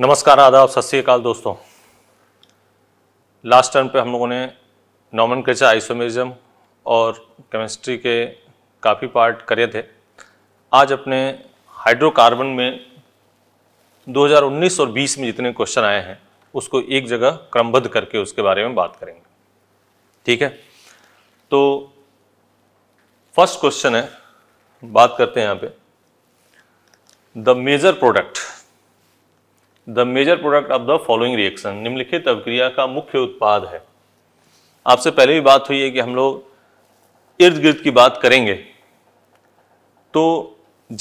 नमस्कार आदाब सत श्रीकाल दोस्तों लास्ट टर्म पे हम लोगों ने नॉमन क्रेचर आइसोमेजम और केमिस्ट्री के काफ़ी पार्ट करे थे आज अपने हाइड्रोकार्बन में 2019 और 20 में जितने क्वेश्चन आए हैं उसको एक जगह क्रमबद्ध करके उसके बारे में बात करेंगे ठीक है तो फर्स्ट क्वेश्चन है बात करते हैं यहाँ पे the major product the major product of the following reaction निम्नलिखित अभिक्रिया का मुख्य उत्पाद है आपसे पहले भी बात हुई है कि हम लोग इर्द गिर्द की बात करेंगे तो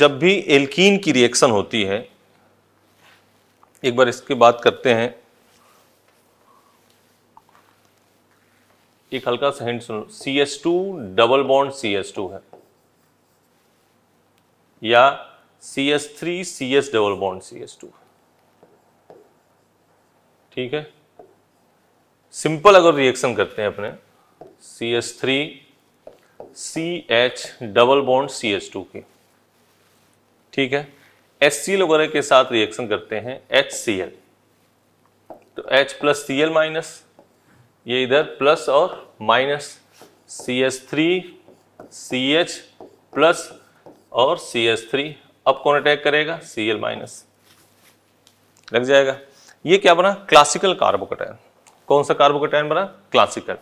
जब भी एल्कीन की रिएक्शन होती है एक बार इसकी बात करते हैं एक हल्का सा हिंट सुनो C S two double bond C S two है या C S three C S double bond C S two ठीक है सिंपल अगर रिएक्शन करते हैं अपने C S three C H double bond C H two की ठीक है एच सी वगैरह के साथ रिएक्शन करते हैं एच सी एल तो H plus C L minus ये इधर प्लस और minus C S three C H plus और सी एस थ्री अब कौन अटैक करेगा सी एल माइनस लग जाएगा ये क्या बना क्लासिकल कार्बोकटायन कौन सा कार्बोकटायन बना क्लासिकल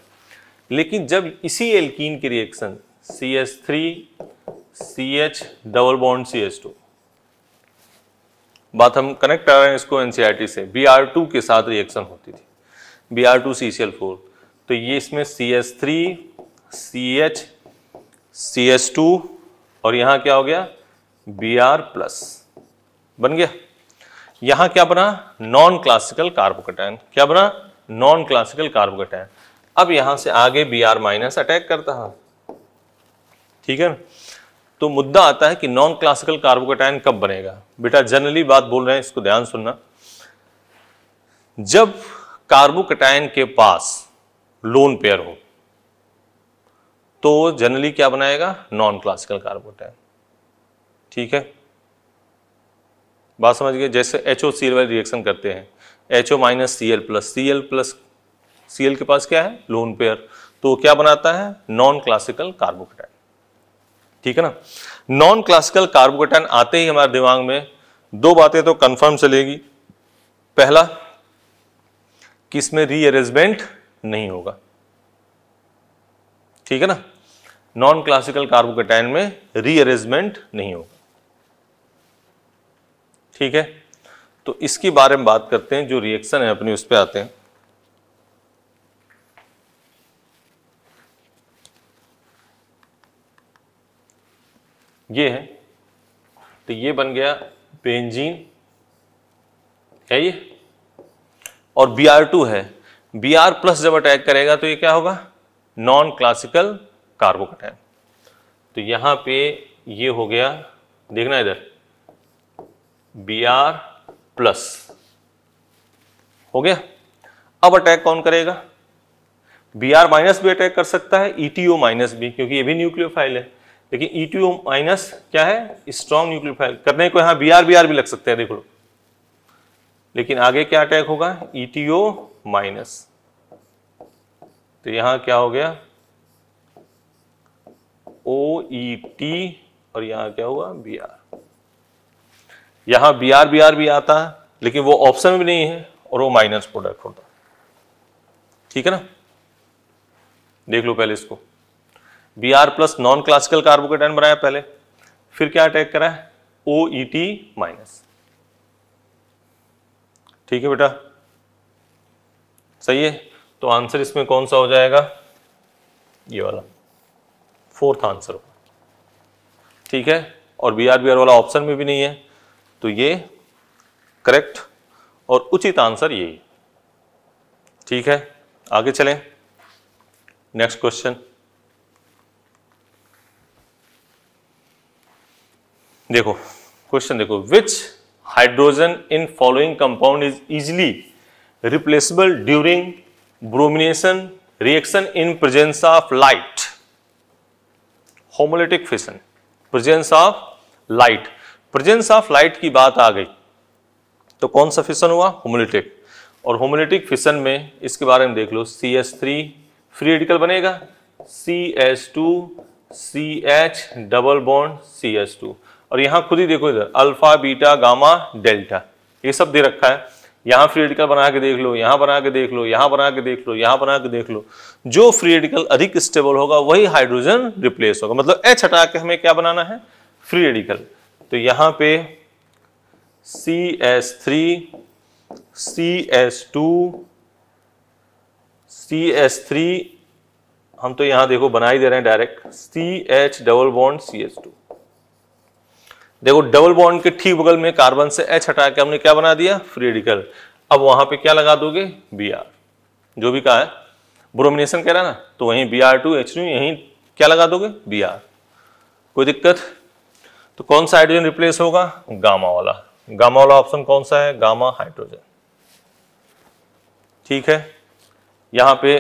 लेकिन जब इसी एल्कीन की reaction C H three C H double bond C H two बात हम कनेक्ट कर रहे हैं इसको एनसीईआरटी से बी आर टू के साथ रिएक्शन होती थी B R two C C L four तो ये इसमें C H three C H C H two और यहां क्या हो गया बी आर प्लस बन गया यहां क्या बना नॉन क्लासिकल कार्बोकटैन क्या बना नॉन क्लासिकल कार्बोकटैन अब यहां से आगे बी आर माइनस अटैक करता है ठीक है तो मुद्दा आता है कि नॉन क्लासिकल कार्बोकटैन कब बनेगा बेटा जनरली बात बोल रहे हैं इसको ध्यान सुनना जब कार्बोकटैन के पास लोन पेयर हो तो जनरली क्या बनाएगा नॉन क्लासिकल कार्बोकटैन ठीक है बात समझ गए जैसे एच ओ सी वाले वाली रिएक्शन करते हैं H O minus C L plus C L plus C L के पास क्या है लोन पेयर तो क्या बनाता है नॉन क्लासिकल कार्बोकेटाइन ठीक है ना नॉन क्लासिकल कार्बोकेटाइन आते ही हमारे दिमाग में दो बातें तो कंफर्म चलेगी पहला कि इसमें रीअरेंजमेंट नहीं होगा ठीक है ना नॉन क्लासिकल कार्बोकेटाइन में रीअरेंजमेंट नहीं होगा ठीक है तो इसके बारे में बात करते हैं जो रिएक्शन है अपनी उस पर आते हैं ये है तो ये बन गया बेंजीन है ये और बी आर टू है बी आर प्लस जब अटैक करेगा तो ये क्या होगा नॉन क्लासिकल कार्बोकटैन तो यहां पे ये हो गया देखना इधर बी आर प्लस हो गया अब अटैक कौन करेगा बी आर माइनस भी अटैक कर सकता है ईटीओ माइनस भी क्योंकि ये भी न्यूक्लियोफाइल है लेकिन ईटीओ e माइनस क्या है स्ट्रॉन्ग न्यूक्लियोफाइल करने को यहां बी आर बी आर भी लग सकते हैं देख लो लेकिन आगे क्या अटैक होगा ईटीओ e माइनस तो यहां क्या हो गया ओ ई टी और यहां क्या हुआ बी आर यहां बी आर बी आर भी आता है लेकिन वो ऑप्शन भी नहीं है और वो माइनस प्रोडक्ट होता ठीक है ना देख लो पहले इसको B R plus non classical carbocation बनाया पहले फिर क्या अटैक करा है ओ ई टी माइनस ठीक है बेटा सही है तो आंसर इसमें कौन सा हो जाएगा ये वाला फोर्थ आंसर ठीक है और बी आर बी आर वाला ऑप्शन में भी नहीं है तो ये करेक्ट और उचित आंसर यही ठीक है आगे चलें नेक्स्ट क्वेश्चन देखो क्वेश्चन देखो which hydrogen in following compound is easily replaceable during bromination reaction in presence of light homolytic fission presence of light presence of light की बात आ गई तो कौन सा फिशन हुआ होमोलिटिक और होमोलिटिक फिशन में इसके बारे में देख लो C S three free radical बनेगा C S two C H double bond C S two और यहाँ खुद ही देखो इधर अल्फा बीटा गामा डेल्टा ये सब दे रखा है यहाँ फ्री रेडिकल बना के देख लो यहाँ बना के देख लो यहाँ बना के देख लो यहाँ बना के देख लो जो फ्री रेडिकल अधिक स्टेबल होगा वही हाइड्रोजन रिप्लेस होगा मतलब एच हटा के हमें क्या बनाना है फ्री रेडिकल तो यहां पे C S three C S two C S three हम तो यहां देखो बना ही दे रहे हैं direct C H double bond C S two देखो डबल बॉन्ड के ठीक बगल में कार्बन से एच हटा के हमने क्या बना दिया फ्रीडिकल अब वहां पे क्या लगा दोगे बी आर जो भी कहा है ब्रोमिनेशन कह रहा है ना तो वहीं B R two H two यहीं क्या लगा दोगे बी आर कोई दिक्कत तो कौन सा हाइड्रोजन रिप्लेस होगा गामा वाला गामा वाला ऑप्शन कौन सा है गामा हाइड्रोजन ठीक है यहां पे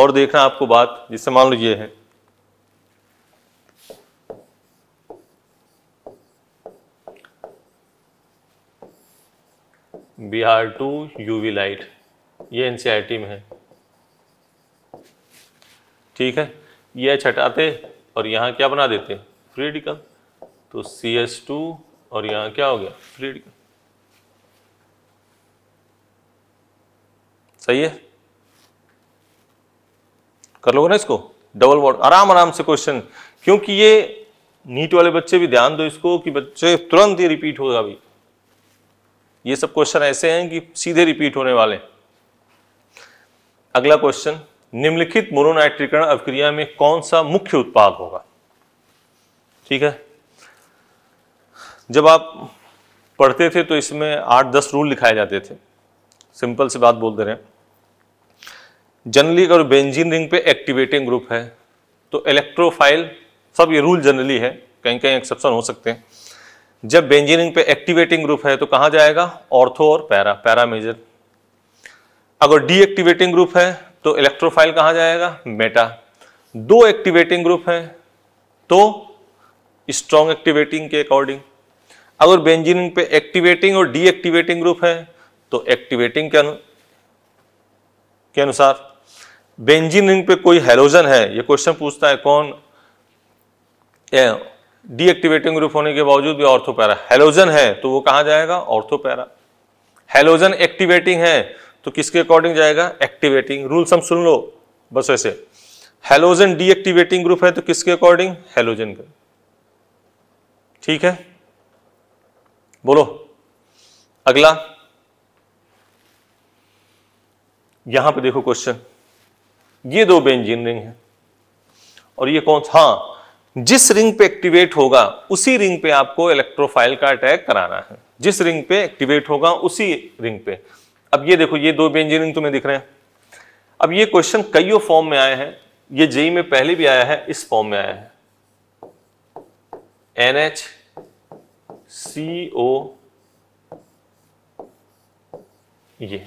और देखना आपको बात जिससे मान लो ये है बिहार टू यूवी लाइट ये एनसीआरटी e में है ठीक है ये छटाते और यहां क्या बना देते फ्रीडिकल तो सी एस टू और यहाँ क्या हो गया फ्लूड सही है कर लोगे ना इसको डबल वॉट आराम आराम से क्वेश्चन क्योंकि ये नीट वाले बच्चे भी ध्यान दो इसको कि बच्चे तुरंत ही रिपीट होगा अभी ये सब क्वेश्चन ऐसे हैं कि सीधे रिपीट होने वाले अगला क्वेश्चन निम्नलिखित मोनोनाइट्रीकरण अभिक्रिया में कौन सा मुख्य उत्पाद होगा ठीक है जब आप पढ़ते थे तो इसमें आठ दस रूल लिखाए जाते थे सिंपल से बात बोल दे रहे हैं जनरली अगर बेंजीन रिंग पे एक्टिवेटिंग ग्रुप है तो इलेक्ट्रोफाइल सब ये रूल जनरली है कहीं कहीं एक्सेप्शन हो सकते हैं जब बेंजीन रिंग पे एक्टिवेटिंग ग्रुप है तो कहां जाएगा ऑर्थो और पैरा पैरा मेजर अगर डीएक्टिवेटिंग ग्रुप है तो इलेक्ट्रोफाइल कहां जाएगा मेटा दो एक्टिवेटिंग ग्रुप है तो स्ट्रॉन्ग एक्टिवेटिंग के अकॉर्डिंग अगर बेंजीन पे एक्टिवेटिंग और डीएक्टिवेटिंग ग्रुप है तो एक्टिवेटिंग के, अनु, के अनुसार बेंजीन रिंग पे कोई हेलोजन है ये क्वेश्चन पूछता है कौन डीएक्टिवेटिंग ग्रुप होने के बावजूद भी ऑर्थोपैरा हेलोजन है तो वो कहां जाएगा ऑर्थोपैरा हेलोजन एक्टिवेटिंग है तो किसके अकॉर्डिंग जाएगा एक्टिवेटिंग रूल हम सुन लो बस वैसे हेलोजन डीएक्टिवेटिंग ग्रुप है तो किसके अकॉर्डिंग हेलोजन का ठीक है बोलो अगला यहां पे देखो क्वेश्चन ये दो बेंजीन रिंग है और ये कौन हां जिस रिंग पे एक्टिवेट होगा उसी रिंग पे आपको इलेक्ट्रोफाइल का अटैक कराना है जिस रिंग पे एक्टिवेट होगा उसी रिंग पे अब ये देखो ये दो बेंजीन रिंग तुम्हें दिख रहे हैं अब ये क्वेश्चन कईयों फॉर्म में आए हैं ये जेई e e में पहले भी आया है इस फॉर्म में आया है एन एच सी ओ ये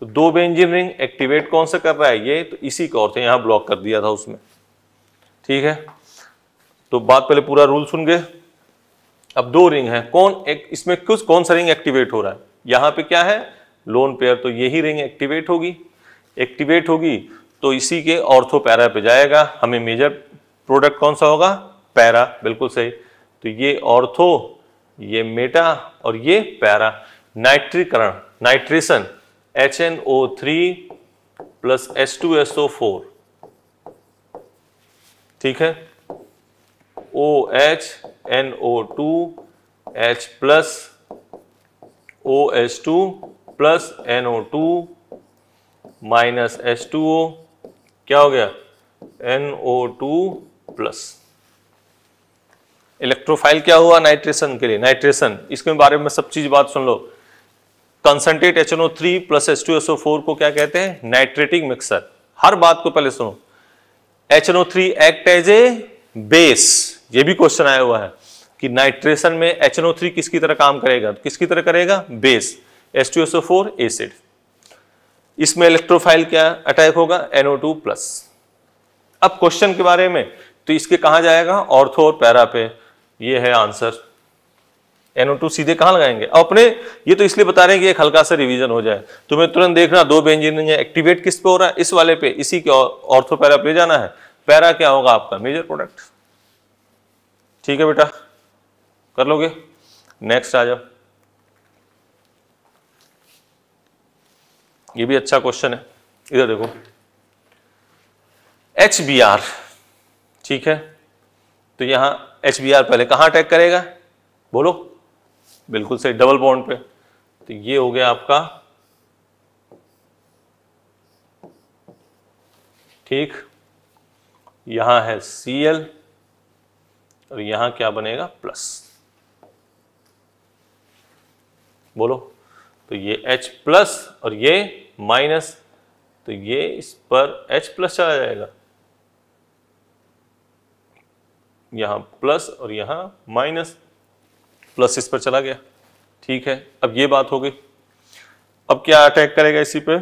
तो दो बेंजिन रिंग एक्टिवेट कौन सा कर रहा है ये तो इसी का और थे यहां ब्लॉक कर दिया था उसमें ठीक है तो बात पहले पूरा रूल सुन गए अब दो रिंग है कौन एक इसमें कुछ कौन सा रिंग एक्टिवेट हो रहा है यहां पे क्या है लोन पेयर तो यही रिंग एक्टिवेट होगी एक्टिवेट होगी तो इसी के ऑर्थो पैरा पे जाएगा हमें मेजर प्रोडक्ट कौन सा होगा पैरा बिल्कुल सही तो ये ऑर्थो ये मेटा और ये पैरा नाइट्रीकरण nitration H N O three plus S two S O four ठीक है O H N O two H plus O H two plus N O two minus H two O क्या हो गया N O two plus electrophile क्या हुआ nitration के लिए nitration इसके बारे में सब चीज बात सुन लो concentrate H N O three plus H two S O four को क्या कहते हैं नाइट्रेटिंग मिक्सर हर बात को पहले सुनो H N O three act as a base ये भी क्वेश्चन आया हुआ है कि नाइट्रेशन में एच एनओ थ्री किसकी तरह काम करेगा किसकी तरह करेगा base S two S O four acid इसमें इलेक्ट्रोफाइल क्या अटैक होगा एनओ टू प्लस अब क्वेश्चन के बारे में तो इसके कहा जाएगा ऑर्थो और पैरा पे ये है आंसर NO2 सीधे कहाँ लगाएंगे अपने ये तो इसलिए बता रहे हैं कि एक हल्का सा रिवीजन हो जाए तुम्हें तुरंत देखना दो बेंजीन एक्टिवेट किस पे हो रहा है इस वाले पे इसी के ऑर्थो पैरा पे जाना है पैरा क्या होगा आपका मेजर प्रोडक्ट ठीक है बेटा कर लोगे नेक्स्ट आ जाओ ये भी अच्छा क्वेश्चन है इधर देखो एच बी आर ठीक है तो यहां एच पहले कहाँ अटैक करेगा बोलो बिल्कुल सही डबल बॉन्ड पे तो ये हो गया आपका ठीक यहां है सी एल और यहां क्या बनेगा प्लस बोलो तो ये H प्लस और ये माइनस तो ये इस पर H प्लस चला जाएगा यहाँ प्लस और यहाँ माइनस प्लस इस पर चला गया ठीक है अब ये बात हो गई अब क्या अटैक करेगा इसी पे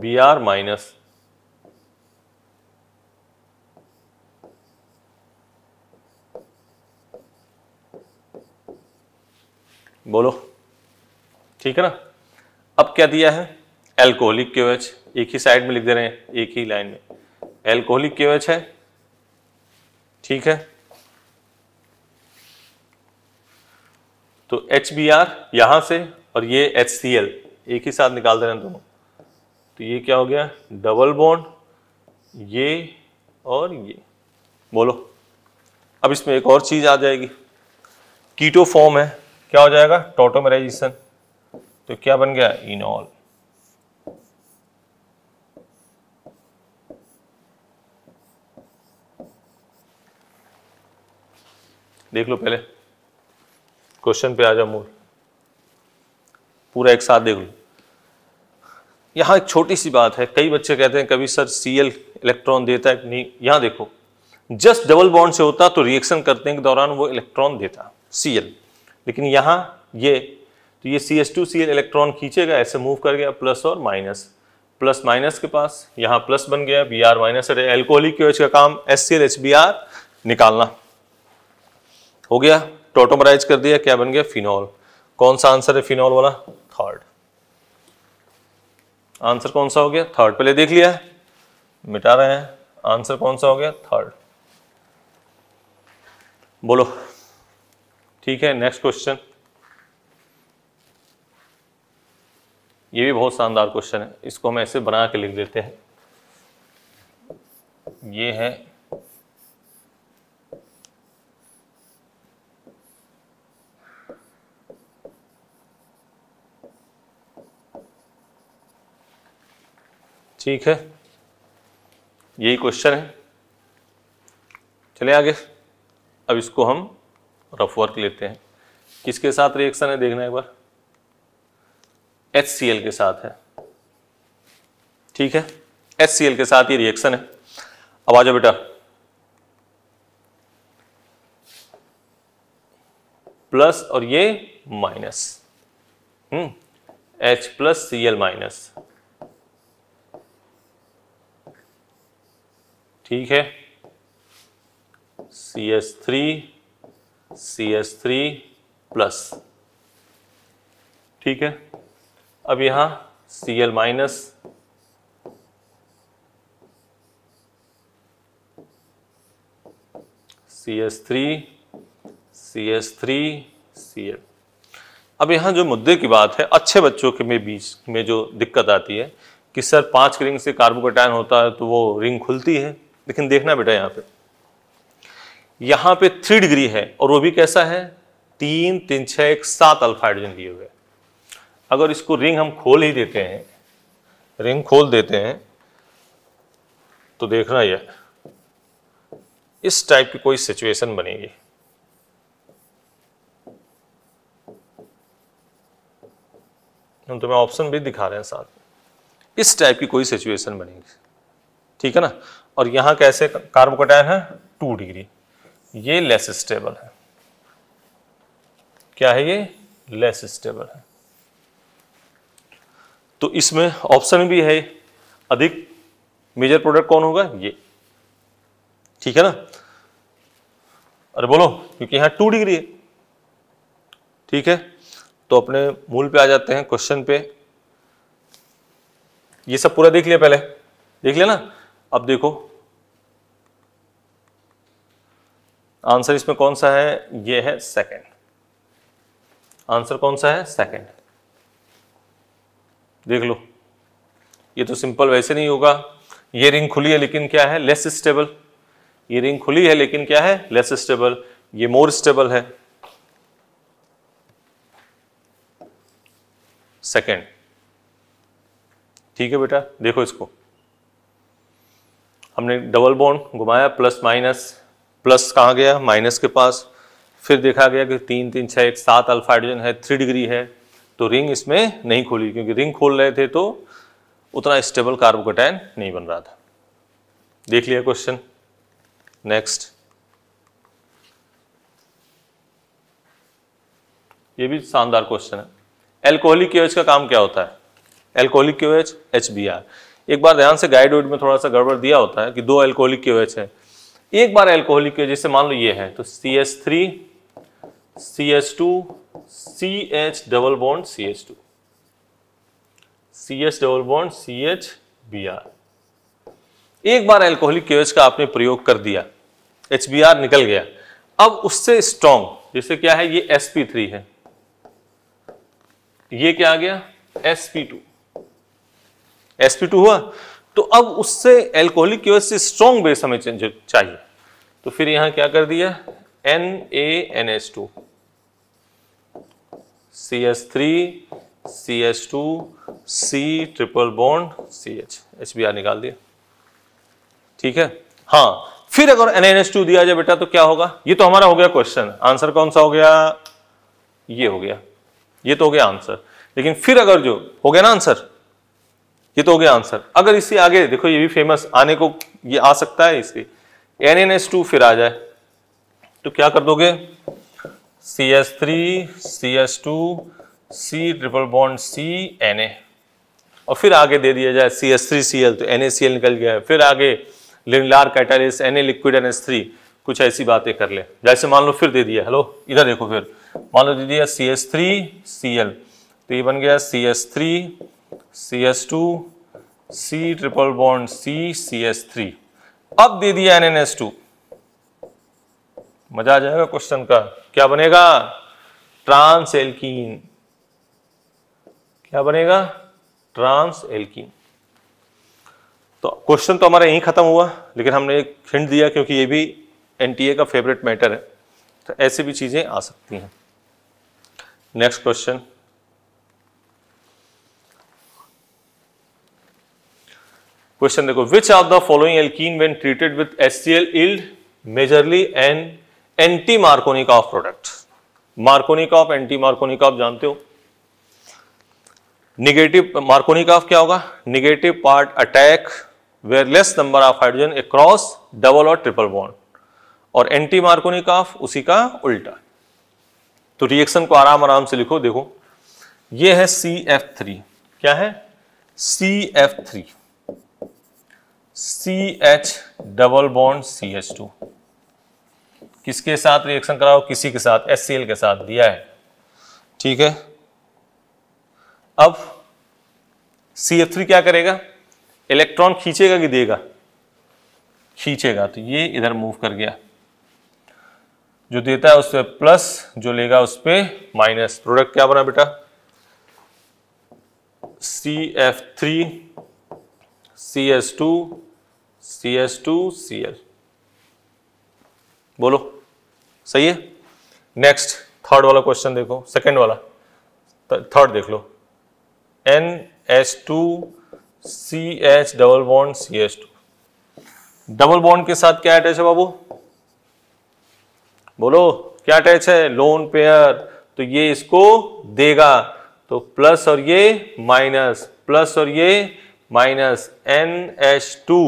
बी आर माइनस बोलो ठीक है ना अब क्या दिया है एल्कोहलिक क्यूएच एक ही साइड में लिख दे रहे हैं एक ही लाइन में एल्कोहलिक क्यूएच है ठीक है तो एच बी आर यहां से और ये एच सी एल एक ही साथ निकाल दे रहे हैं दोनों तो ये क्या हो गया डबल बॉन्ड ये और ये बोलो अब इसमें एक और चीज़ आ जाएगी कीटो फॉर्म है क्या हो जाएगा टोटोमराइजेशन तो क्या बन गया इनॉल देख लो पहले क्वेश्चन पे आ जाओ मूल पूरा एक साथ देख लो यहां एक छोटी सी बात है कई बच्चे कहते हैं कभी सर सी एल इलेक्ट्रॉन देता है नहीं यहां देखो जस्ट डबल बॉन्ड से होता तो रिएक्शन करते के दौरान वो इलेक्ट्रॉन देता सीएल लेकिन यहां ये तो ये C S two C L electron खींचेगा ऐसे मूव कर गया प्लस और माइनस प्लस माइनस के पास यहां प्लस बन गया बी आर माइनस एल्कोहलिक का काम S C L H B R निकालना हो गया टोटोमराइज कर दिया क्या बन गया फिनॉल कौन सा आंसर है फिनॉल वाला थर्ड आंसर कौन सा हो गया थर्ड पहले देख लिया मिटा रहे हैं आंसर कौन सा हो गया थर्ड बोलो ठीक है नेक्स्ट क्वेश्चन ये भी बहुत शानदार क्वेश्चन है इसको हम ऐसे बना के लिख देते हैं ये है ठीक है यही क्वेश्चन है चले आगे अब इसको हम रफ वर्क लेते हैं किसके साथ रिएक्शन है देखना एक बार एच के साथ है ठीक है एच के साथ ये रिएक्शन है अब आ जाओ बेटा प्लस और ये minus hmm H plus C L minus ठीक है C S three C S three plus ठीक है अब यहां C L minus C S three C S three C L अब यहां जो मुद्दे की बात है अच्छे बच्चों के में बीच में जो दिक्कत आती है कि सर पांच रिंग से कार्बोकटायन होता है तो वो रिंग खुलती है लेकिन देखना बेटा यहां पे यहां पे थ्री डिग्री है और वो भी कैसा है तीन तीन छ एक सात अल्फा हाइड्रोजन लिए हुए अगर इसको रिंग हम खोल ही देते हैं रिंग खोल देते हैं तो देखना यह इस टाइप की कोई सिचुएशन बनेगी हम तुम्हें ऑप्शन भी दिखा रहे हैं साथ में इस टाइप की कोई सिचुएशन बनेगी ठीक है ना और यहाँ कैसे कार्बोकटायन है टू डिग्री ये लेस स्टेबल है क्या है ये लेस स्टेबल है तो इसमें ऑप्शन भी है अधिक मेजर प्रोडक्ट कौन होगा ये ठीक है ना अरे बोलो क्योंकि यहां टू डिग्री है ठीक है तो अपने मूल पे आ जाते हैं क्वेश्चन पे ये सब पूरा देख लिया पहले देख लिया ना अब देखो आंसर इसमें कौन सा है ये है सेकंड आंसर कौन सा है सेकंड देख लो ये तो सिंपल वैसे नहीं होगा ये रिंग खुली है लेकिन क्या है लेस स्टेबल ये रिंग खुली है लेकिन क्या है लेस स्टेबल ये मोर स्टेबल है सेकंड ठीक है बेटा देखो इसको हमने डबल बॉन्ड घुमाया प्लस माइनस प्लस कहाँ गया माइनस के पास फिर देखा गया कि तीन तीन छः एक सात अल्फाइड्रोजन है थ्री डिग्री है तो रिंग इसमें नहीं खोली क्योंकि रिंग खोल रहे थे तो उतना स्टेबल कार्बोकोटाइन नहीं बन रहा था देख लिया क्वेश्चन नेक्स्ट ये भी शानदार क्वेश्चन है एल्कोहलिक का काम क्या होता है एल्कोहलिक एच बी आर एक बार ध्यान से गाइड वाइड में थोड़ा सा गड़बड़ दिया होता है कि दो एल्कोहलिक के ओएच है एक बार एल्कोहलिक के जैसे मान लो ये है तो C S three C S two C H double bond C H two C H double bond C H B R एक बार एल्कोहलिक केवेज का आपने प्रयोग कर दिया एच बी आर निकल गया अब उससे स्ट्रॉन्ग जैसे क्या है ये एस पी थ्री है ये क्या आ गया एस पी टू sp2 हुआ तो अब उससे एल्कोहलिक की वजह से स्ट्रॉन्ग बेस हमें चाहिए तो फिर यहां क्या कर दिया N A N S two C S three C S two C triple bond C H H B R निकाल दिया ठीक है हाँ फिर अगर एन एन एस टू दिया जाए बेटा तो क्या होगा ये तो हमारा हो गया क्वेश्चन आंसर कौन सा हो गया ये हो गया ये तो हो गया आंसर लेकिन फिर अगर जो हो गया ना आंसर ये तो हो गया आंसर अगर इससे आगे देखो ये भी फेमस आने को ये आ सकता है इससे एन एन एस टू फिर आ जाए तो क्या कर दोगे C S three C S two C triple bond C N A और फिर आगे दे दिया जाए C S three C L तो एन ए सी एल निकल गया है फिर आगे Lindlar catalyst N A liquid N S three कुछ ऐसी बातें कर ले जैसे मान लो फिर दे दिया हेलो इधर देखो फिर मान लो दे दिया C S three C L तो ये बन गया C S three C S two C triple bond C C S three अब दे दिया एन एन एस टू मजा आ जाएगा क्वेश्चन का क्या बनेगा ट्रांस एल्कीन क्या बनेगा ट्रांस एल्कीन तो क्वेश्चन तो हमारा यहीं खत्म हुआ लेकिन हमने एक हिंट दिया क्योंकि ये भी एनटीए का फेवरेट मैटर है तो ऐसी भी चीज़ें आ सकती हैं नेक्स्ट क्वेश्चन क्वेश्चन देखो which are the following alkene when treated with HCl yield majorly an anti Markovnikov product Markovnikov anti Markovnikov जानते हो निगेटिव मार्कोनिक ऑफ क्या होगा negative part attack where less number of hydrogen across double और triple bond और anti Markovnikov उसी का उल्टा तो रिएक्शन को आराम आराम से लिखो देखो ये है सी एफ थ्री क्या है C F three C H double bond C H two किसके साथ रिएक्शन कराओ किसी के साथ एस सी एल के साथ दिया है ठीक है अब सी एफ थ्री क्या करेगा इलेक्ट्रॉन खींचेगा कि देगा खींचेगा तो ये इधर मूव कर गया जो देता है उस पर प्लस जो लेगा उस पर माइनस प्रोडक्ट क्या बना बेटा C F three C S two C S two C L बोलो सही है नेक्स्ट थर्ड वाला क्वेश्चन देखो सेकंड वाला थर्ड देख लो N S two C H double bond C S two double bond के साथ क्या अटैच है बाबू बोलो क्या अटैच है लोन पेयर तो ये इसको देगा तो प्लस और ये माइनस प्लस और ये minus N H two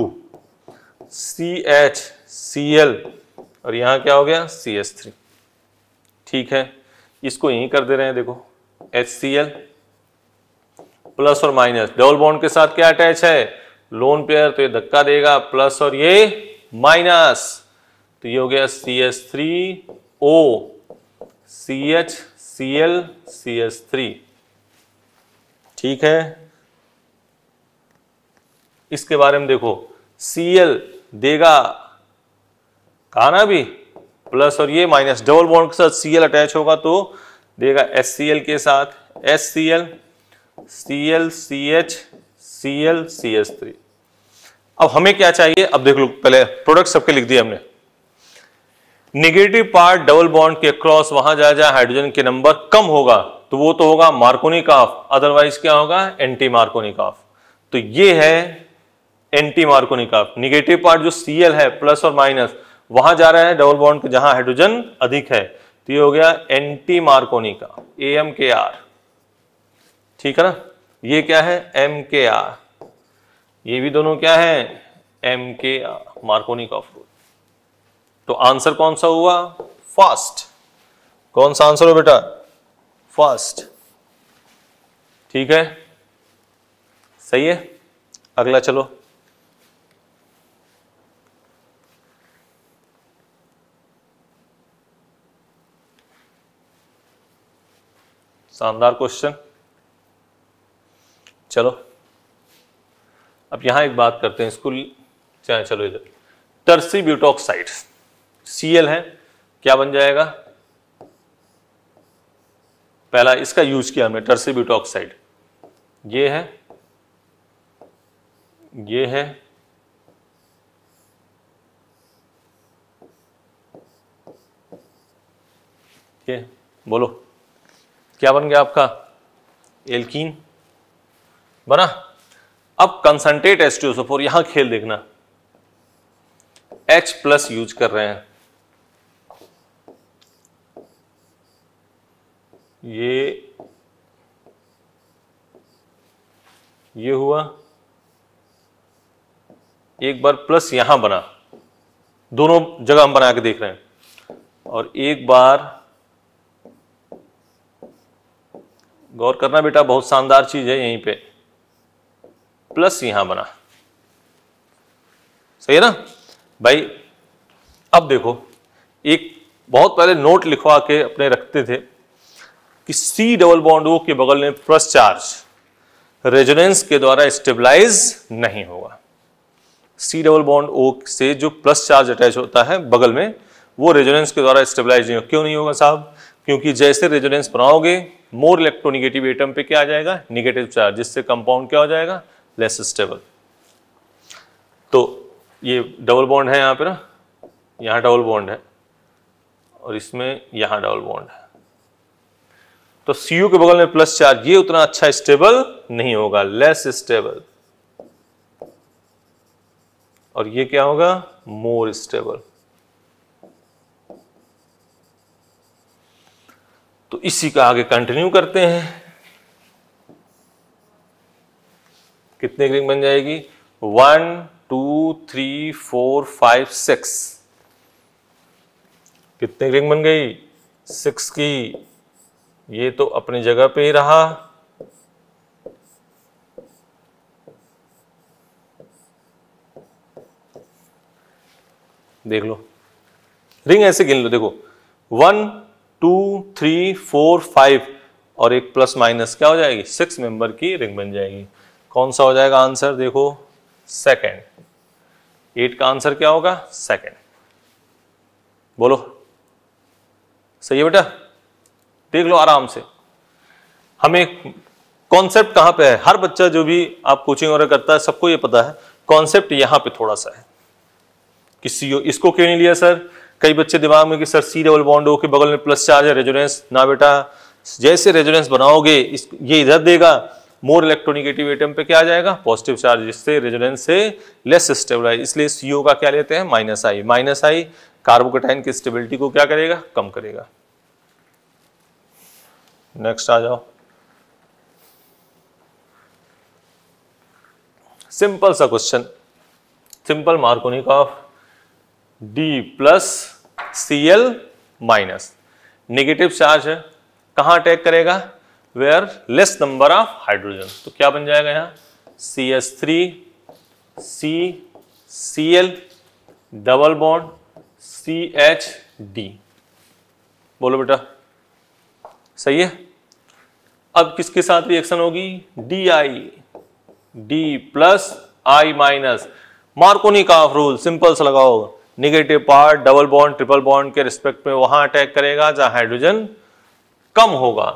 C H C L और यहाँ क्या हो गया सी एस थ्री ठीक है इसको यहीं कर दे रहे हैं देखो एच सी एल प्लस और माइनस डबल बॉन्ड के साथ क्या अटैच है लोन पेयर तो ये धक्का देगा प्लस और ये माइनस तो ये हो गया C S three O C H C L C S three ठीक है इसके बारे में देखो सी एल देगा कहा ना अभी प्लस और ये माइनस डबल बॉन्ड के साथ सी एल अटैच होगा तो देगा एस सी एल के साथ S C L C L C H C L C H three अब हमें क्या चाहिए अब देख लो पहले प्रोडक्ट सबके लिख दिए हमने निगेटिव पार्ट डबल बॉन्ड के क्रॉस वहां जाए जाए हाइड्रोजन के नंबर कम होगा तो वो तो होगा मार्कोनिक ऑफ अदरवाइज क्या होगा एंटी मार्कोनिक ऑफ तो ये है एंटी मार्कोनिकाफ निगेटिव पार्ट जो एल है प्लस और माइनस वहां जा रहा है डबल बॉन्ड जहां हाइड्रोजन अधिक है तो ये हो गया anti Markovnikov A M K R ठीक है ना ये क्या है एम के आर ये भी दोनों क्या है M K R of rule तो आंसर कौन सा हुआ फर्स्ट कौन सा आंसर हो बेटा फर्स्ट ठीक है सही है अगला चलो शानदार क्वेश्चन चलो अब यहां एक बात करते हैं इसको चाहे चलो इधर टर्सी ब्यूटोक्साइड सी एल है क्या बन जाएगा पहला इसका यूज किया हमने टर्सी ब्यूटोक्साइड ये है ये है ये बोलो क्या बन गया आपका एल्कीन बना अब कंसंट्रेट एस टी ओसोफोर यहां खेल देखना H प्लस यूज कर रहे हैं ये ये हुआ एक बार प्लस यहां बना दोनों जगह हम बना के देख रहे हैं और एक बार गौर करना बेटा बहुत शानदार चीज़ है यहीं पे प्लस यहां बना सही है ना भाई अब देखो एक बहुत पहले नोट लिखवा के अपने रखते थे कि सी डबल बॉन्ड ओ के बगल में प्लस चार्ज रेजोनेंस के द्वारा स्टेबलाइज नहीं होगा सी डबल बॉन्ड ओ से जो प्लस चार्ज अटैच होता है बगल में वो रेजोनेंस के द्वारा स्टेबलाइज नहीं होगा क्यों नहीं होगा साहब क्योंकि जैसे रेजोनेंस बनाओगे मोर इलेक्ट्रोनिगेटिव एटम पे क्या आ जाएगा निगेटिव चार्ज जिससे कंपाउंड क्या हो जाएगा लेस स्टेबल तो ये डबल बॉन्ड है यहाँ पर यहाँ डबल बॉन्ड है और इसमें यहाँ डबल बॉन्ड है तो सी के बगल में प्लस चार्ज ये उतना अच्छा स्टेबल नहीं होगा लेस स्टेबल और ये क्या होगा मोर स्टेबल तो इसी का आगे कंटिन्यू करते हैं कितने रिंग बन जाएगी one two three four five six कितने रिंग बन गई सिक्स की ये तो अपनी जगह पे ही रहा देख लो रिंग ऐसे गिन लो देखो one two three four five और एक प्लस माइनस क्या हो जाएगी सिक्स मेंबर की रिंग बन जाएगी कौन सा हो जाएगा आंसर देखो सेकेंड एट का आंसर क्या होगा सेकेंड बोलो सही है बेटा देख लो आराम से हमें कॉन्सेप्ट कहां पे है हर बच्चा जो भी आप कोचिंग वगैरह करता है सबको ये पता है कॉन्सेप्ट यहां पे थोड़ा सा है कि सीओ इसको क्यों नहीं लिया सर कई बच्चे दिमाग में कि सर सी डबल बॉन्ड हो के बगल में प्लस चार्ज है रेजोनेंस ना बेटा जैसे रेजोनेंस बनाओगे इस ये इधर देगा मोर इलेक्ट्रोनिकेटिव एटम पे क्या आ जाएगा पॉजिटिव चार्ज जिससे रेजोनेंस से लेस स्टेबलाइज इसलिए सीओ का क्या लेते हैं minus I minus I carbocation की स्टेबिलिटी को क्या करेगा कम करेगा नेक्स्ट आ जाओ सिंपल सा question simple Markovnikov of D plus C L minus negative charge है कहां अटैक करेगा where less number of hydrogen तो क्या बन जाएगा यहां C S three C C L double bond C H D बोलो बेटा सही है अब किसके साथ रिएक्शन होगी D I D plus I minus Markovnikov का रूल सिंपल से लगाओ होगा negative part double bond triple bond के रिस्पेक्ट में वहां अटैक करेगा जहां हाइड्रोजन कम होगा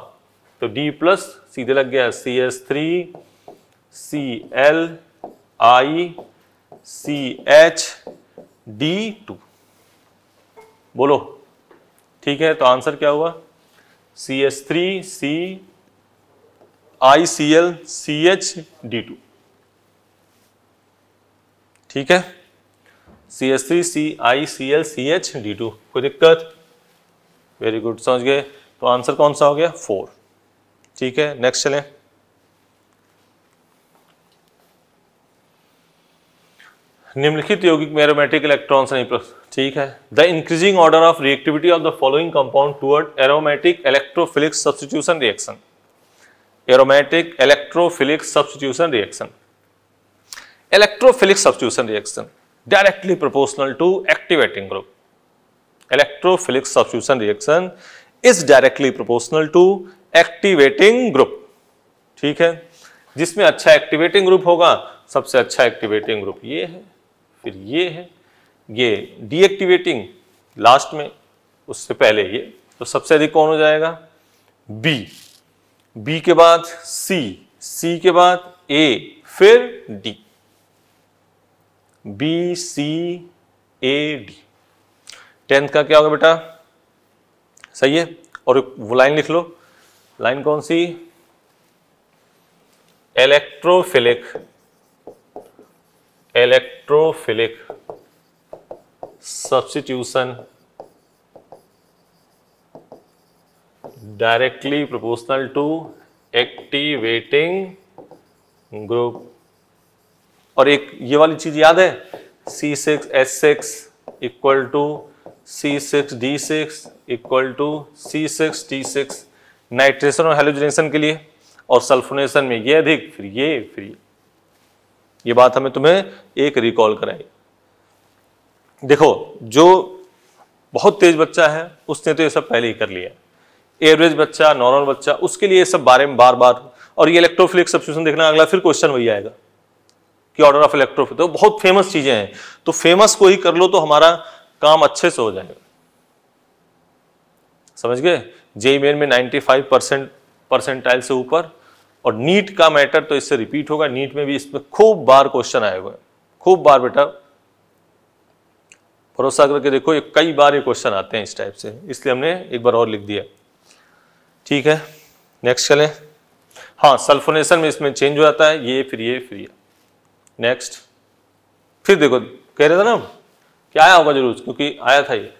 तो D प्लस सीधे लग गया C S three C L I C H D two बोलो ठीक है तो आंसर क्या हुआ C S three C I C L C H D two ठीक है C S three C I C L C H D two कोई दिक्कत वेरी गुड समझ गए तो आंसर कौन सा हो गया फोर ठीक है नेक्स्ट चलें निम्नलिखित यौगिक एरोमेटिक इलेक्ट्रॉन्स नहीं ठीक है the increasing order of reactivity of the following compound toward aromatic electrophilics substitution reaction aromatic electrophilics substitution reaction electrophilics substitution reaction directly proportional to activating group. Electrophilic substitution reaction is directly proportional to activating group. ठीक है जिसमें अच्छा activating group होगा सबसे अच्छा activating group ये है फिर ये है ये डीएक्टिवेटिंग लास्ट में उससे पहले ये तो सबसे अधिक कौन हो जाएगा बी बी के बाद सी सी के बाद ए फिर D B C A D tenth का क्या होगा बेटा सही है और वो लाइन लिख लो लाइन कौन सी electrophilic electrophilic substitution directly proportional to activating group और एक ये वाली चीज याद है C six S six equal to C six D six equal to C six T six nitration और हेलोजनेशन के लिए और सल्फोनेशन में ये अधिक फिर ये फिर ये ये बात हमें तुम्हें एक रिकॉल कराई देखो जो बहुत तेज बच्चा है उसने तो ये सब पहले ही कर लिया एवरेज बच्चा नॉर्मल बच्चा उसके लिए ये सब बारे में बार बार और ये इलेक्ट्रोफिलिक सब्सिट्यूशन देखना अगला फिर क्वेश्चन वही आएगा कि ऑर्डर ऑफ इलेक्ट्रोफिल तो बहुत फेमस चीज़ें हैं तो फेमस को ही कर लो तो हमारा काम अच्छे से हो जाएगा समझ गए जेई मेन में 95 परसेंट परसेंटाइल से ऊपर और नीट का मैटर तो इससे रिपीट होगा नीट में भी इसमें खूब बार क्वेश्चन आए हुए खूब बार बेटा भरोसा करके देखो ये कई बार ये क्वेश्चन आते हैं इस टाइप से इसलिए हमने एक बार और लिख दिया ठीक है नेक्स्ट चलें हाँ सल्फोनेशन में इसमें चेंज हो जाता है ये फिर ये फिर ये नेक्स्ट फिर देखो कह रहे थे ना कि आया होगा जरूर क्योंकि आया था ये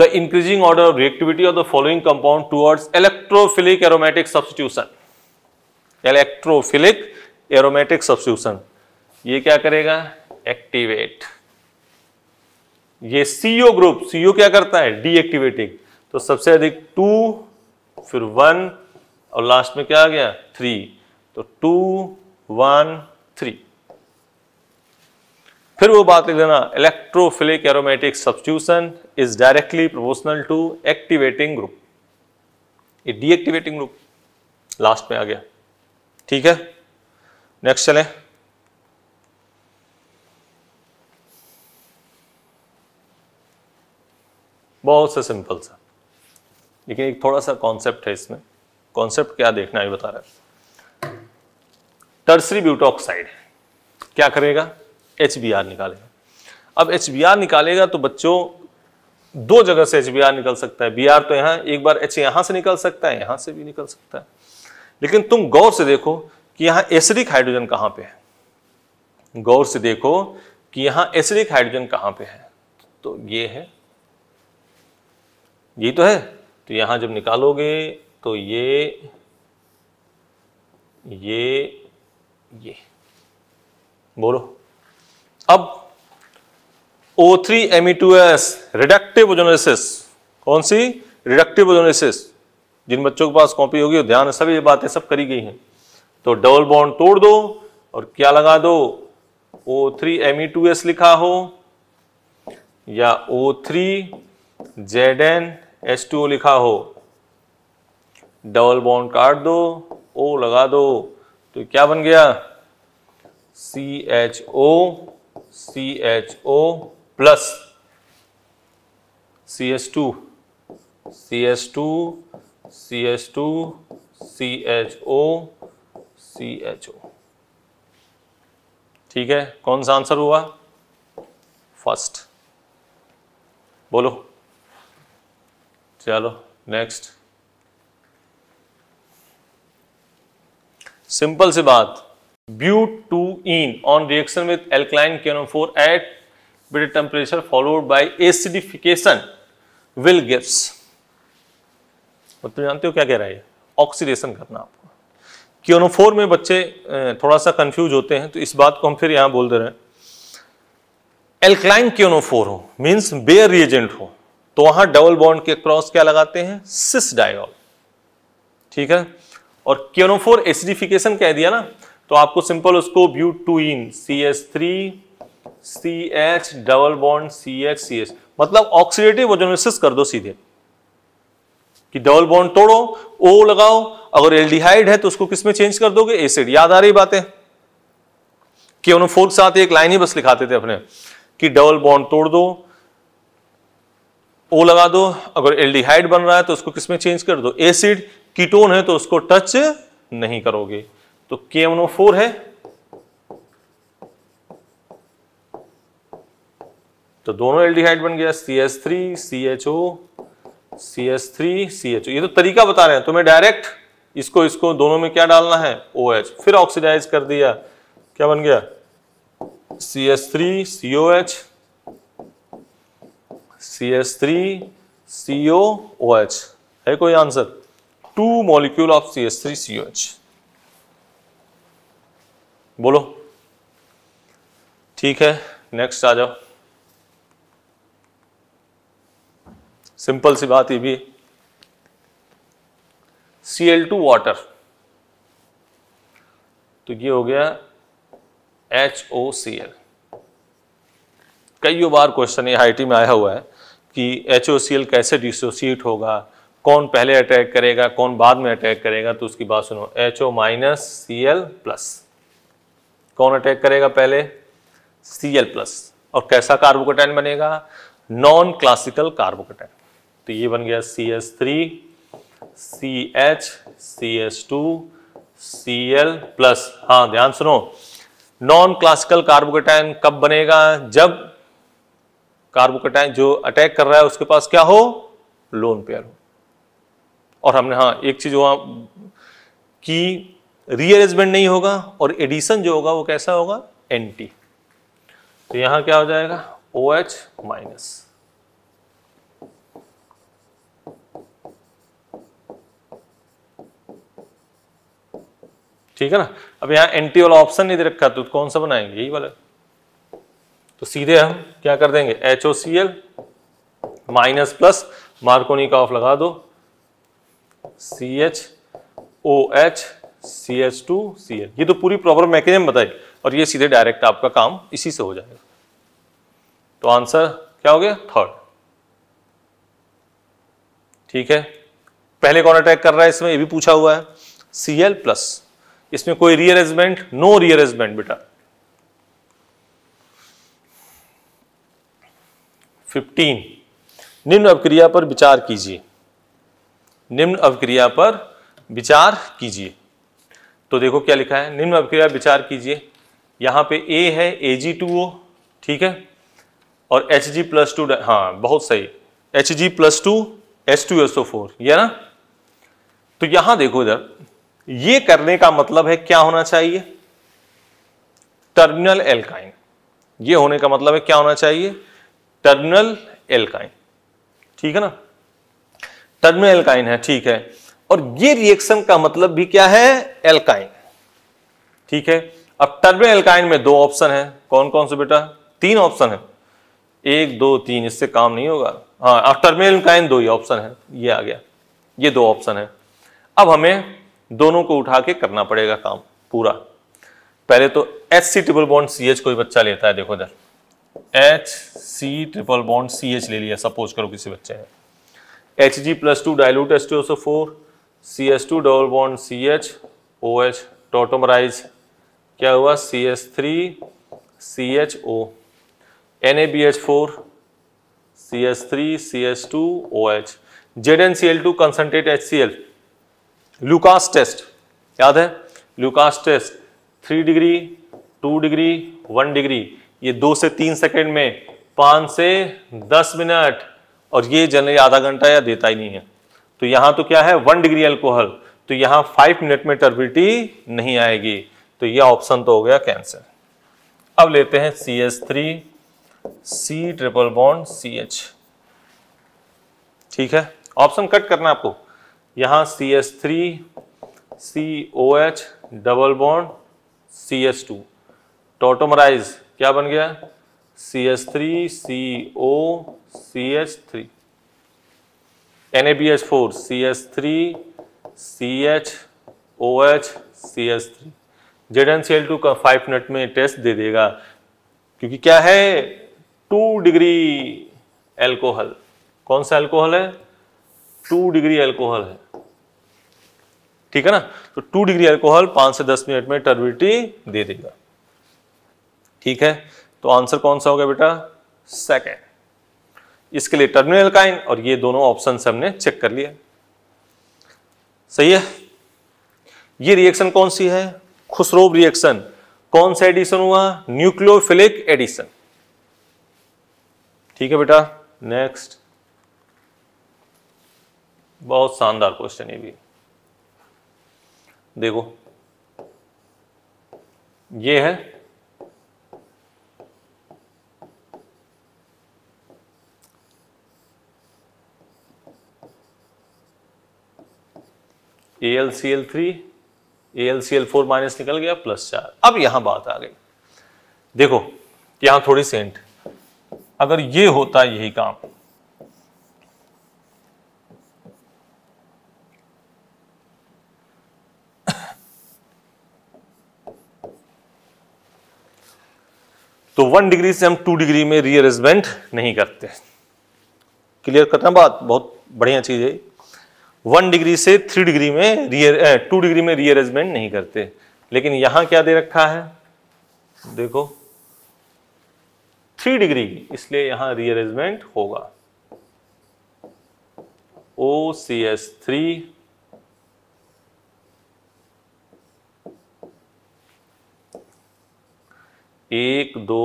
the increasing order of reactivity of the following compound towards electrophilic aromatic substitution electrophilic aromatic substitution ये क्या करेगा एक्टिवेट ये सीओ ग्रुप सीओ क्या करता है डीएक्टिवेटिंग तो सबसे अधिक टू फिर वन और लास्ट में क्या आ गया थ्री तो टू वन थ्री फिर वो बात लिख देना electrophilic aromatic substitution is directly proportional to activating group ये डीएक्टिवेटिंग ग्रुप लास्ट में आ गया ठीक है नेक्स्ट चलें बहुत से सिंपल सा लेकिन एक थोड़ा सा कॉन्सेप्ट है इसमें कॉन्सेप्ट क्या देखना है बता रहा है टर्सरी ब्यूटॉक्साइड क्या करेगा एच निकालेगा अब एच निकालेगा तो बच्चों दो जगह से एच निकल सकता है बी तो यहाँ एक बार एच यहाँ से निकल सकता है यहाँ से भी निकल सकता है लेकिन तुम गौर से देखो कि यहाँ एसरिक हाइड्रोजन कहाँ पे है गौर से देखो कि यहाँ एसरिक हाइड्रोजन कहाँ पे है तो ये है ये तो है तो यहाँ जब निकालोगे तो ये ये ये बोलो अब Me2S रिडक्टिव ओजोनेसिस कौन सी रिडक्टिव ओजोनेसिस जिन बच्चों के पास कॉपी होगी ध्यान सभी ये बातें सब करी गई हैं तो डबल बॉन्ड तोड़ दो और क्या लगा दो Me2S लिखा हो या ZnH2O लिखा हो डबल बॉन्ड काट दो O लगा दो तो क्या बन गया CHO C H O plus C H two C H two C H two C H O C H O ठीक है कौन सा आंसर हुआ फर्स्ट बोलो चलो नेक्स्ट सिंपल सी बात butene on reaction with alkaline kaon4 at beta temperature followed by acidification will gives तो जानते हो क्या कह रहा है ऑक्सीडेशन करना आपको क्योनोफोर में बच्चे थोड़ा सा कंफ्यूज होते हैं तो इस बात को हम फिर यहां बोल दे रहे हैं एल्कलाइन क्योनोफोर हो मीन्स बेयर रिएजेंट हो तो वहां डबल बॉन्ड के क्रॉस क्या लगाते हैं सिस डायोल ठीक है और क्योनोफोर एसिडिफिकेशन कह दिया ना तो आपको सिंपल उसको but two ene C S three C H double bond C H C H मतलब ऑक्सीडेटिव ओजोनोसिस कर दो सीधे कि डबल बॉन्ड तोड़ो ओ लगाओ अगर एल्डिहाइड है तो उसको किसमें चेंज कर दोगे एसिड याद आ रही बातें कि उन्होंने फोर्क साथ एक लाइन ही बस लिखाते थे अपने कि डबल बॉन्ड तोड़ दो ओ लगा दो अगर एल्डिहाइड बन रहा है तो उसको किसमें चेंज कर दो एसिड कीटोन है तो उसको टच नहीं करोगे तो के फोर है तो दोनों एल्डिहाइड बन गया C S three C H O C S three C H O ये तो तरीका बता रहे हैं तुम्हें तो डायरेक्ट इसको इसको दोनों में क्या डालना है ओ OH फिर ऑक्सीडाइज कर दिया क्या बन गया C S three C O H C S three C O O H है कोई answer two molecule of C S three C O H बोलो ठीक है नेक्स्ट आ जाओ सिंपल सी बात ये भी सी एल टू वाटर तो ये हो गया एच ओ सी एल कई बार क्वेश्चन ये आई में आया हुआ है कि एच ओ सी एल कैसे डिसोसिएट होगा कौन पहले अटैक करेगा कौन बाद में अटैक करेगा तो उसकी बात सुनो H O minus C L plus कौन अटैक करेगा पहले सी एल प्लस और कैसा कार्बोकोटाइन बनेगा नॉन क्लासिकल कार्बोकोटाइन तो ये बन गया C S three C H C S two C L plus हाँ ध्यान सुनो नॉन क्लासिकल कार्बोकोटाइन कब बनेगा जब कार्बोकोटाइन जो अटैक कर रहा है उसके पास क्या हो लोन पेयर हो और हमने हाँ एक चीज वहां की रीअरेंजमेंट नहीं होगा और एडिशन जो होगा वो कैसा होगा एंटी तो यहां क्या हो जाएगा ओ एच माइनस ठीक है ना अब यहां एंटी वाला ऑप्शन नहीं दे रखा तो कौन सा बनाएंगे यही वाला तो सीधे हम क्या कर देंगे H O C L minus plus Markovnikov का ऑफ लगा दो C H O H C S two C L ये तो पूरी प्रॉपर मैकेनिज्म बताई और ये सीधे डायरेक्ट आपका काम इसी से हो जाएगा तो आंसर क्या हो गया थर्ड ठीक है पहले कौन अटैक कर रहा है इसमें ये भी पूछा हुआ है सी एल प्लस इसमें कोई रीअरेंजमेंट नो रीअरेंजमेंट बेटा फिफ्टीन निम्न अवक्रिया पर विचार कीजिए निम्न अवक्रिया पर विचार कीजिए तो देखो क्या लिखा है निम्न अभिक्रिया विचार कीजिए यहाँ पे ए है ए जी टू ओ ठीक है और एच जी प्लस टू हाँ बहुत सही H G plus two H two S O four यह ना तो यहां देखो इधर ये करने का मतलब है क्या होना चाहिए टर्मिनल एल्काइन ये होने का मतलब है क्या होना चाहिए टर्मिनल एल्काइन ठीक है ना टर्मिनल एल्काइन है ठीक है और ये रिएक्शन का मतलब भी क्या है एल्काइन ठीक है अब टर्बिन एल्काइन में दो ऑप्शन है कौन कौन से बेटा तीन ऑप्शन है एक दो तीन इससे काम नहीं होगा हाँ अब एल्काइन दो ही ऑप्शन है ये आ गया ये दो ऑप्शन है अब हमें दोनों को उठा के करना पड़ेगा काम पूरा पहले तो H C triple bond C H कोई बच्चा लेता है देखो इधर H C triple bond C H ले लिया सपोज करो किसी बच्चे ने H G plus two dilute S two O four C S two double bond C H O H tautomerise क्या हुआ C S three C H O N A B H four C S three C S two O H Z N C L two concentrate H C L Lucas test याद है Lucas test three degree two degree one degree ये दो से तीन second में पाँच से दस मिनट और ये जनरली आधा घंटा या देता ही नहीं है तो यहां तो क्या है वन डिग्री अल्कोहल तो यहां फाइव मिनट में टर्बिटी नहीं आएगी तो यह ऑप्शन तो हो गया कैंसर अब लेते हैं C H three C triple bond C H ठीक है ऑप्शन कट करना आपको यहां C H three C O H double bond C H two tautomerise क्या बन गया C H three C O C H three N A B H H H four C C C S S three O three Z N C L two का five minute में test दे देगा क्योंकि क्या है two degree alcohol कौन सा alcohol है टू डिग्री एल्कोहल है ठीक है ना तो टू डिग्री एल्कोहल पांच से दस मिनट में टर्बिटी दे देगा ठीक है तो आंसर कौन सा होगा बेटा सेकेंड इसके लिए टर्मिनल काइन और ये दोनों ऑप्शन हमने चेक कर लिया सही है ये रिएक्शन कौन सी है खुशरोब रिएक्शन कौन सा एडिशन हुआ न्यूक्लियोफिलिक एडिशन ठीक है बेटा नेक्स्ट बहुत शानदार क्वेश्चन ये भी देखो ये है A L C L three A L C L four minus निकल गया प्लस चार अब यहां बात आ गई देखो यहां थोड़ी सेंट अगर ये होता यही काम तो वन डिग्री से हम टू डिग्री में रीअरेंजमेंट नहीं करते क्लियर करना बात बहुत बढ़िया चीज है वन डिग्री से थ्री डिग्री में रियर टू डिग्री में रीअरेंजमेंट नहीं करते लेकिन यहां क्या दे रखा है देखो थ्री डिग्री इसलिए यहां रीअरेंजमेंट होगा ओ सी एस थ्री एक दो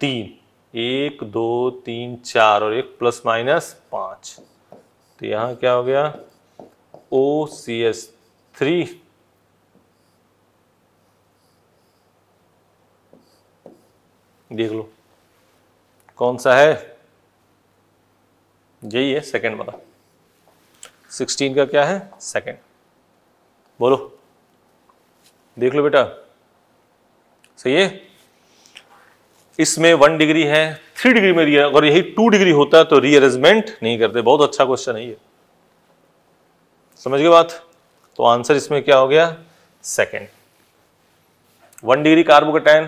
तीन एक दो तीन चार और एक प्लस माइनस पांच तो यहां क्या हो गया ओ सी एस थ्री देख लो कौन सा है यही है सेकंड वाला सिक्सटीन का क्या है सेकंड बोलो देख लो बेटा सही है इसमें वन डिग्री है थ्री डिग्री में रिया अगर यही टू डिग्री होता तो रीअरेंजमेंट नहीं करते बहुत अच्छा क्वेश्चन है ये समझ गए बात तो आंसर इसमें क्या हो गया सेकेंड वन डिग्री कार्बोकटैन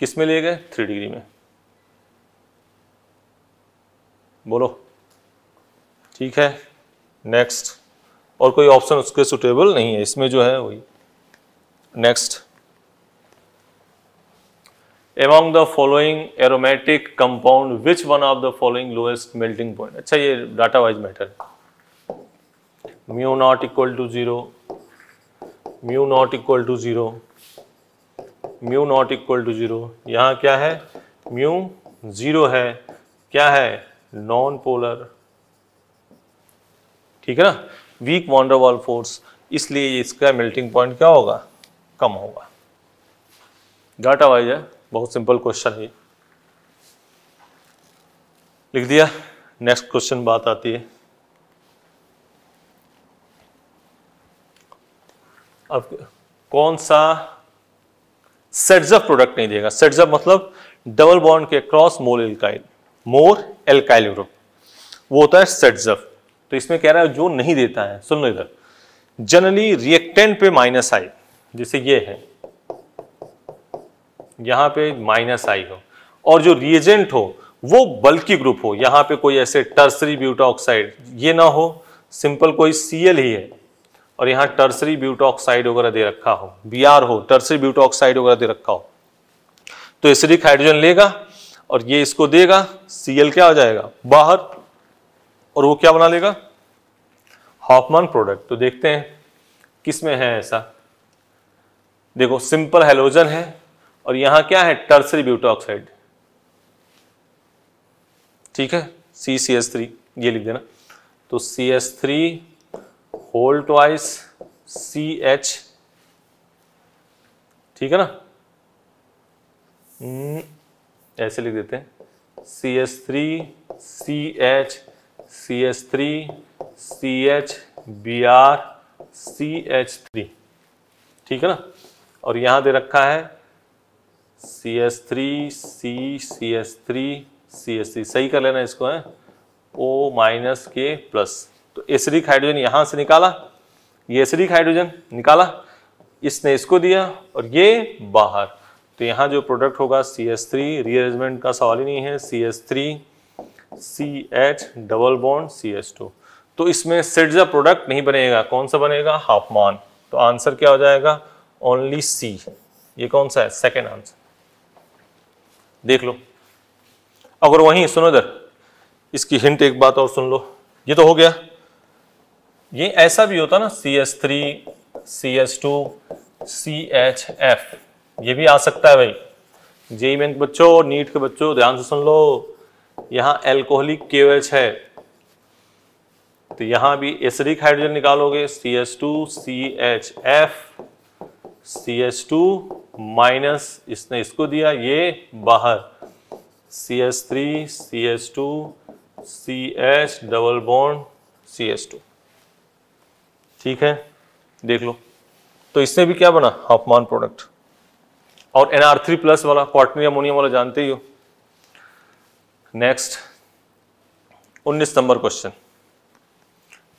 किस में लिए गए थ्री डिग्री में बोलो ठीक है नेक्स्ट और कोई ऑप्शन उसके सुटेबल नहीं है इसमें जो है वही next among the following aromatic compound which one of the following lowest melting point अच्छा ये डाटा वाइज मैटर है mu naught equal to 0 mu naught equal to 0 mu naught equal to 0 यहाँ क्या है mu 0 है क्या है नॉन पोलर ठीक है ना वीक वॉन्डरवॉल फोर्स इसलिए इसका मेल्टिंग पॉइंट क्या होगा कम होगा डाटा वाइज है बहुत सिंपल क्वेश्चन है लिख दिया नेक्स्ट क्वेश्चन बात आती है अब कौन सा सेट्सअप प्रोडक्ट नहीं देगा सेट्सअप मतलब डबल बॉन्ड के cross more alkyl more alkyl group वो होता है सेट्सअप तो इसमें कह रहा है जो नहीं देता है सुन लो इधर जनरली रिएक्टेंट पे माइनस आई जैसे ये है यहां पे माइनस आई हो और जो रिएजेंट हो वो बल्कि ग्रुप हो यहां पे कोई ऐसे टर्सरी ब्यूटा ऑक्साइड ये ना हो सिंपल कोई सीएल ही है और यहाँ टर्सरी ब्यूटोक्साइड वगैरह दे रखा हो बी हो टर्सरी ब्यूटोक्साइड वगैरह दे रखा हो तो एसिडिक हाइड्रोजन लेगा और ये इसको देगा सीएल क्या हो जाएगा बाहर और वो क्या बना लेगा हॉफमन प्रोडक्ट तो देखते हैं किस में है ऐसा देखो सिंपल हेलोजन है और यहां क्या है टर्सरी ब्यूटोक्साइड ठीक है सी सी एस थ्री ये लिख देना तो C S three whole twice C H ठीक है ना hmm, ऐसे लिख देते हैं C H three C H C H three C H B R C H three ठीक है ना और यहां दे रखा है C S three C C S three C S three सही कर लेना इसको है ओ माइनस के प्लस तो एसरिक हाइड्रोजन यहां से निकाला ये एसरिक हाइड्रोजन निकाला इसने इसको दिया और ये बाहर तो यहां जो प्रोडक्ट होगा सी एस थ्री रीअरेंजमेंट का सवाल ही नहीं है C S three C H double bond C S two तो इसमें सिर्जा प्रोडक्ट नहीं बनेगा कौन सा बनेगा हाफमान तो आंसर क्या हो जाएगा ओनली सी ये कौन सा है सेकेंड आंसर देख लो अगर वहीं सुनो इधर इसकी हिंट एक बात और सुन लो ये तो हो गया ये ऐसा भी होता ना C S three C S two C H F ये भी आ सकता है भाई जेई मेन बच्चों नीट के बच्चों ध्यान से सुन लो यहाँ एल्कोहलिक के एच है तो यहां भी एसरिक हाइड्रोजन निकालोगे C S two C H F C S two minus इसने इसको दिया ये बाहर C S three C S two C H double bond C S two ठीक है देख लो तो इससे भी क्या बना हाफमान प्रोडक्ट और एन आर थ्री प्लस वाला क्वार्टनरी अमोनियम वाला जानते ही हो next 19 number question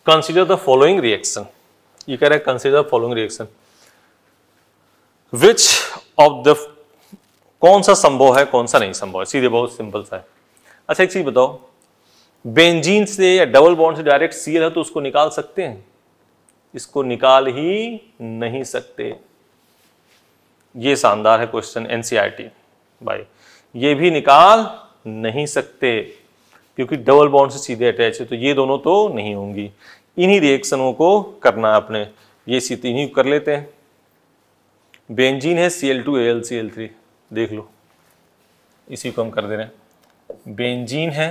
consider the following reaction ये कह रहा है consider following reaction which of the कौन सा संभव है कौन सा नहीं संभव है सीधे बहुत सिंपल सा है अच्छा एक चीज बताओ बेंजीन से या डबल बॉन्ड से डायरेक्ट सीएल है तो उसको निकाल सकते हैं इसको निकाल ही नहीं सकते ये शानदार है क्वेश्चन एनसीआरटी e भाई ये भी निकाल नहीं सकते क्योंकि डबल बॉन्ड से सीधे अटैच है तो ये दोनों तो नहीं होंगी इन्हीं रिएक्शनों को करना है अपने ये सीधे इन्हीं कर लेते हैं बेंजीन है C L two L C L three देख लो इसी को हम कर दे रहे हैं बेंजीन है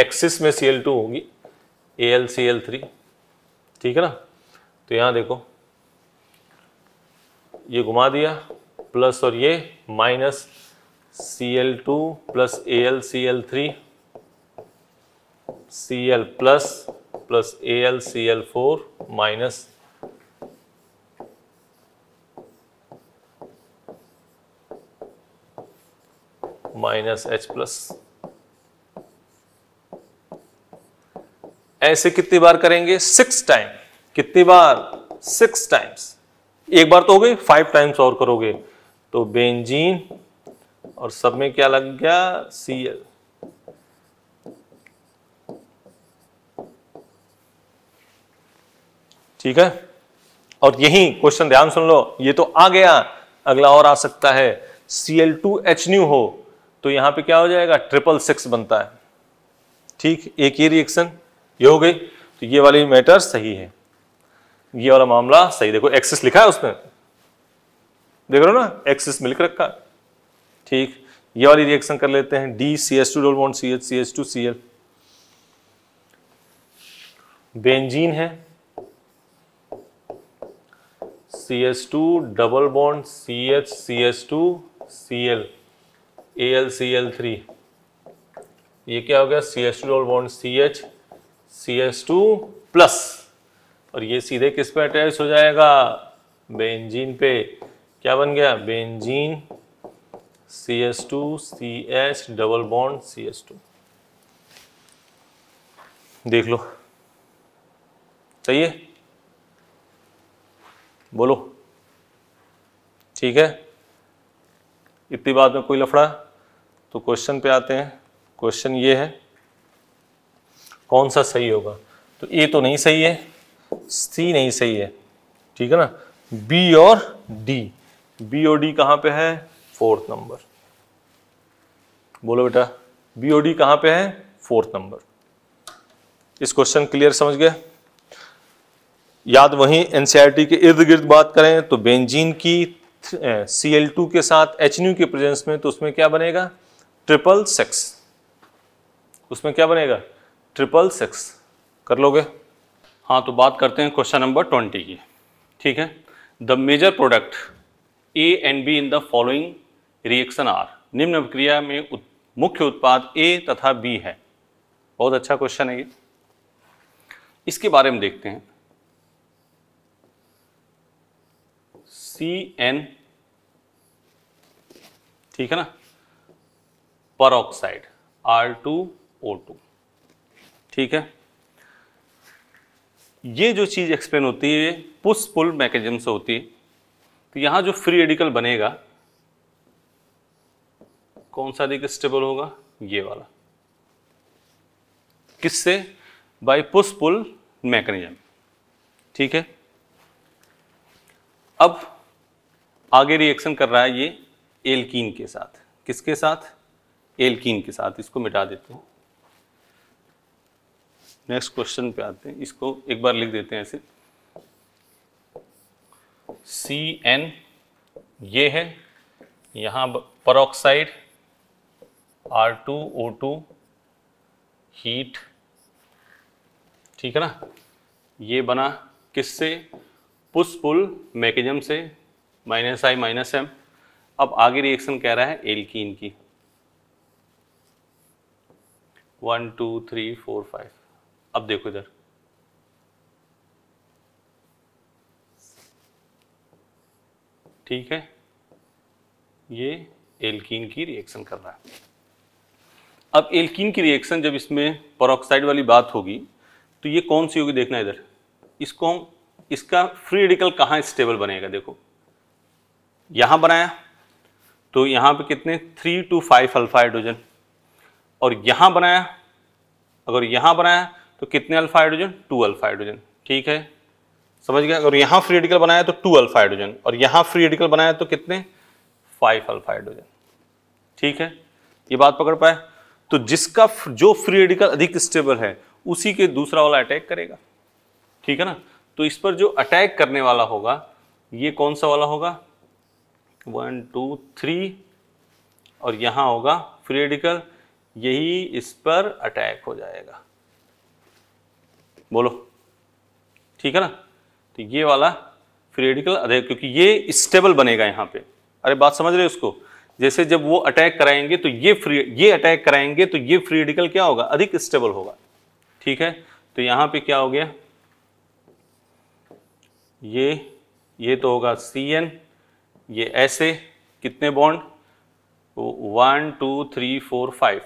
एक्सिस में सी एल टू होगी A L C L three ठीक है ना तो यहाँ देखो ये घुमा दिया प्लस और ये minus C L two plus A L C L three C L plus plus A L C L four minus minus H plus ऐसे कितनी बार करेंगे सिक्स टाइम कितनी बार सिक्स टाइम्स एक बार तो हो गई फाइव टाइम्स और करोगे तो बेंजीन और सब में क्या लग गया सी एल ठीक है और यही क्वेश्चन ध्यान सुन लो ये तो आ गया अगला और आ सकता है C L two H nu हो तो यहां पे क्या हो जाएगा ट्रिपल सिक्स बनता है ठीक एक ही रिएक्शन ये हो गई तो ये वाली मैटर सही है ये वाला मामला सही देखो एक्सिस लिखा है उसमें देख रहे हो ना एक्सिस मिलकर रखा ठीक ये वाली रिएक्शन कर लेते हैं D C S two double bond C H C H two C L benzene है C S two double bond C H C S two C L A L C L three ये क्या हो गया C S two double bond C H C S two plus और ये सीधे किस पे अटैच हो जाएगा बेंजीन पे क्या बन गया benzene C S two C H double bond C S two देख लो है बोलो ठीक है इतनी बात में कोई लफड़ा तो क्वेश्चन पे आते हैं क्वेश्चन ये है कौन सा सही होगा तो ए तो नहीं सही है सी नहीं सही है ठीक है ना बी और डी बी और डी कहां पे है फोर्थ नंबर बोलो बेटा बी और डी कहां पे है फोर्थ नंबर इस क्वेश्चन क्लियर समझ गए याद वहीं एनसीआरटी e के इर्द गिर्द बात करें तो बेंजीन की सी एल टू के साथ एच के प्रेजेंस में तो उसमें क्या बनेगा ट्रिपल सेक्स उसमें क्या बनेगा ट्रिपल सिक्स कर लोगे हाँ तो बात करते हैं क्वेश्चन नंबर ट्वेंटी की ठीक है the major product A and B in the following reaction R निम्न प्रक्रिया में उत, मुख्य उत्पाद ए तथा बी है बहुत अच्छा क्वेश्चन है ये इसके बारे में देखते हैं सी एन ठीक है ना peroxide R two O two ठीक है ये जो चीज़ एक्सप्लेन होती है पुश पुल मैकेजम से होती है तो यहाँ जो फ्री रेडिकल बनेगा कौन सा अधिक स्टेबल होगा ये वाला किससे बाय पुश पुल मैकेनिज्म ठीक है अब आगे रिएक्शन कर रहा है ये एल्कीन के साथ किसके साथ एल्कीन के साथ इसको मिटा देते हैं नेक्स्ट क्वेश्चन पे आते हैं इसको एक बार लिख देते हैं ऐसे सी एन ये है यहाँ peroxide R two O two heat ठीक है ना ये बना किससे पुश पुल मैकेजम से माइनस आई माइनस एम अब आगे रिएक्शन कह रहा है एल्कीन की one two three four five अब देखो इधर ठीक है ये एल्कीन की रिएक्शन कर रहा है अब एल्कीन की रिएक्शन जब इसमें परोक्साइड वाली बात होगी तो ये कौन सी होगी देखना इधर इसको हम इसका फ्री रेडिकल कहाँ स्टेबल बनेगा देखो यहाँ बनाया तो यहाँ पे कितने three two five alpha hydrogen और यहाँ बनाया अगर यहाँ बनाया तो कितने alpha hydrogen two alpha hydrogen ठीक है समझ गया और यहां फ्री रेडिकल बनाया तो टू अल्फा हाइड्रोजन और यहां फ्री रेडिकल बनाया तो कितने फाइव अल्फा हाइड्रोजन ठीक है ये बात पकड़ पाए तो जिसका जो फ्री रेडिकल अधिक स्टेबल है उसी के दूसरा वाला अटैक करेगा ठीक है ना तो इस पर जो अटैक करने वाला होगा ये कौन सा वाला होगा वन टू थ्री और यहां होगा फ्री रेडिकल यही इस पर अटैक हो जाएगा बोलो ठीक है ना तो ये वाला फ्रीडिकल रेडिकल क्योंकि ये स्टेबल बनेगा यहाँ पे अरे बात समझ रहे हो उसको जैसे जब वो अटैक कराएंगे तो ये फ्री ये अटैक कराएंगे तो ये फ्रीडिकल क्या होगा अधिक स्टेबल होगा ठीक है तो यहाँ पे क्या हो गया ये ये तो होगा सी एन ये ऐसे कितने bond one two three four five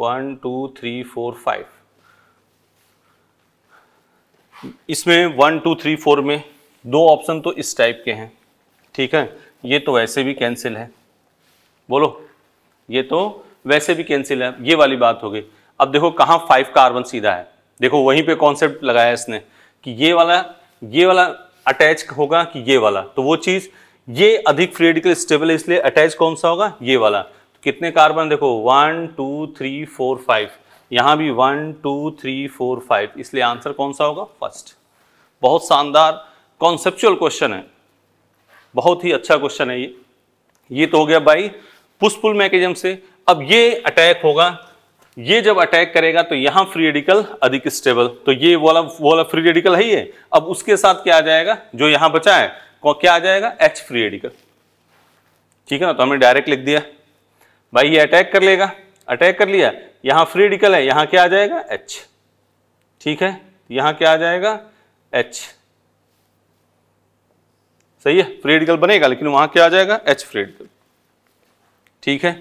one two three four five इसमें वन टू थ्री फोर में दो ऑप्शन तो इस टाइप के हैं ठीक है ये तो वैसे भी कैंसिल है बोलो ये तो वैसे भी कैंसिल है ये वाली बात हो गई अब देखो कहाँ फाइव कार्बन सीधा है देखो वहीं पे कॉन्सेप्ट लगाया इसने कि ये वाला ये वाला अटैच होगा कि ये वाला तो वो चीज़ ये अधिक फ्रेडिकल स्टेबल है इसलिए अटैच कौन सा होगा ये वाला कितने कार्बन देखो one two three four five यहाँ भी one two three four five इसलिए आंसर कौन सा होगा फर्स्ट बहुत शानदार कॉन्सेप्चुअल क्वेश्चन है बहुत ही अच्छा क्वेश्चन है ये ये तो हो गया भाई पुष्पुल मैकेजम से अब ये अटैक होगा ये जब अटैक करेगा तो यहाँ फ्री रेडिकल अधिक स्टेबल तो ये वाला वाला फ्री रेडिकल है ये अब उसके साथ क्या आ जाएगा जो यहाँ बचा है क्या आ जाएगा एच फ्री रेडिकल ठीक है ना तो हमने डायरेक्ट लिख दिया भाई ये अटैक कर लेगा अटैक कर लिया यहाँ फ्री रेडिकल है यहाँ क्या आ जाएगा एच ठीक है यहाँ क्या आ जाएगा एच सही है फ्री रेडिकल बनेगा लेकिन वहाँ क्या आ जाएगा एच फ्री रेडिकल ठीक है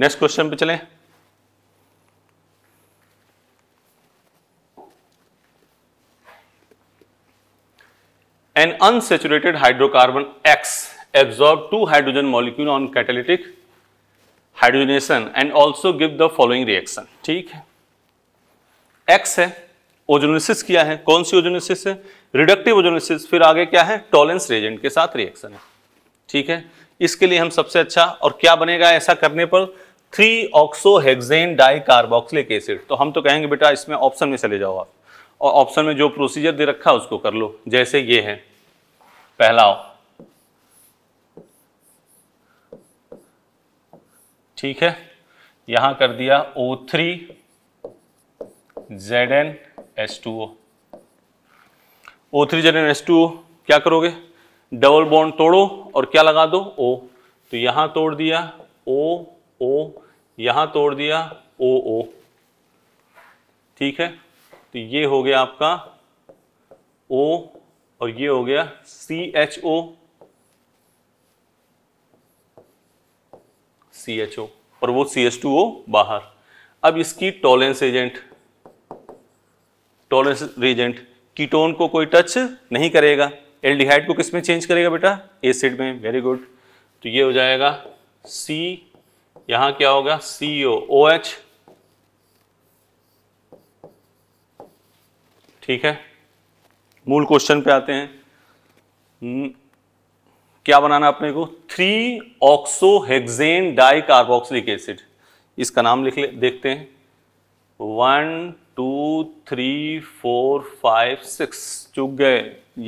नेक्स्ट क्वेश्चन पे चलें an unsaturated hydrocarbon x absorb two hydrogen molecule on catalytic hydrogenation and also give the following reaction ठीक है एक्स है ओजोनोसिस किया है कौन सी ओजोनोसिस है रिडक्टिव ओजोनोसिस फिर आगे क्या है टॉलेंस रेजेंट के साथ रिएक्शन है ठीक है इसके लिए हम सबसे अच्छा और क्या बनेगा ऐसा करने पर three oxo di carboxylic acid तो हम तो कहेंगे बेटा इसमें ऑप्शन में चले जाओ आप और ऑप्शन में जो प्रोसीजर दे रखा है उसको कर लो जैसे ये है पहला ठीक है यहां कर दिया O three Z N S two O O three Z N S two O क्या करोगे डबल बॉन्ड तोड़ो और क्या लगा दो ओ तो यहां तोड़ दिया ओ ओ यहां तोड़ दिया ओ ओ ठीक है तो ये हो गया आपका ओ और ये हो गया C H O C H ओ और वो सी एच टू ओ बाहर अब इसकी Tollens agent Tollens reagent ketone को कोई टच नहीं करेगा एल्डिहाइड को किस में चेंज करेगा बेटा एसिड में वेरी गुड तो ये हो जाएगा सी यहां क्या होगा सी ओ एच ठीक है मूल क्वेश्चन पे आते हैं क्या बनाना अपने को three oxohexane di carboxylic acid इसका नाम लिख ले देखते हैं one two three four five six चुग गए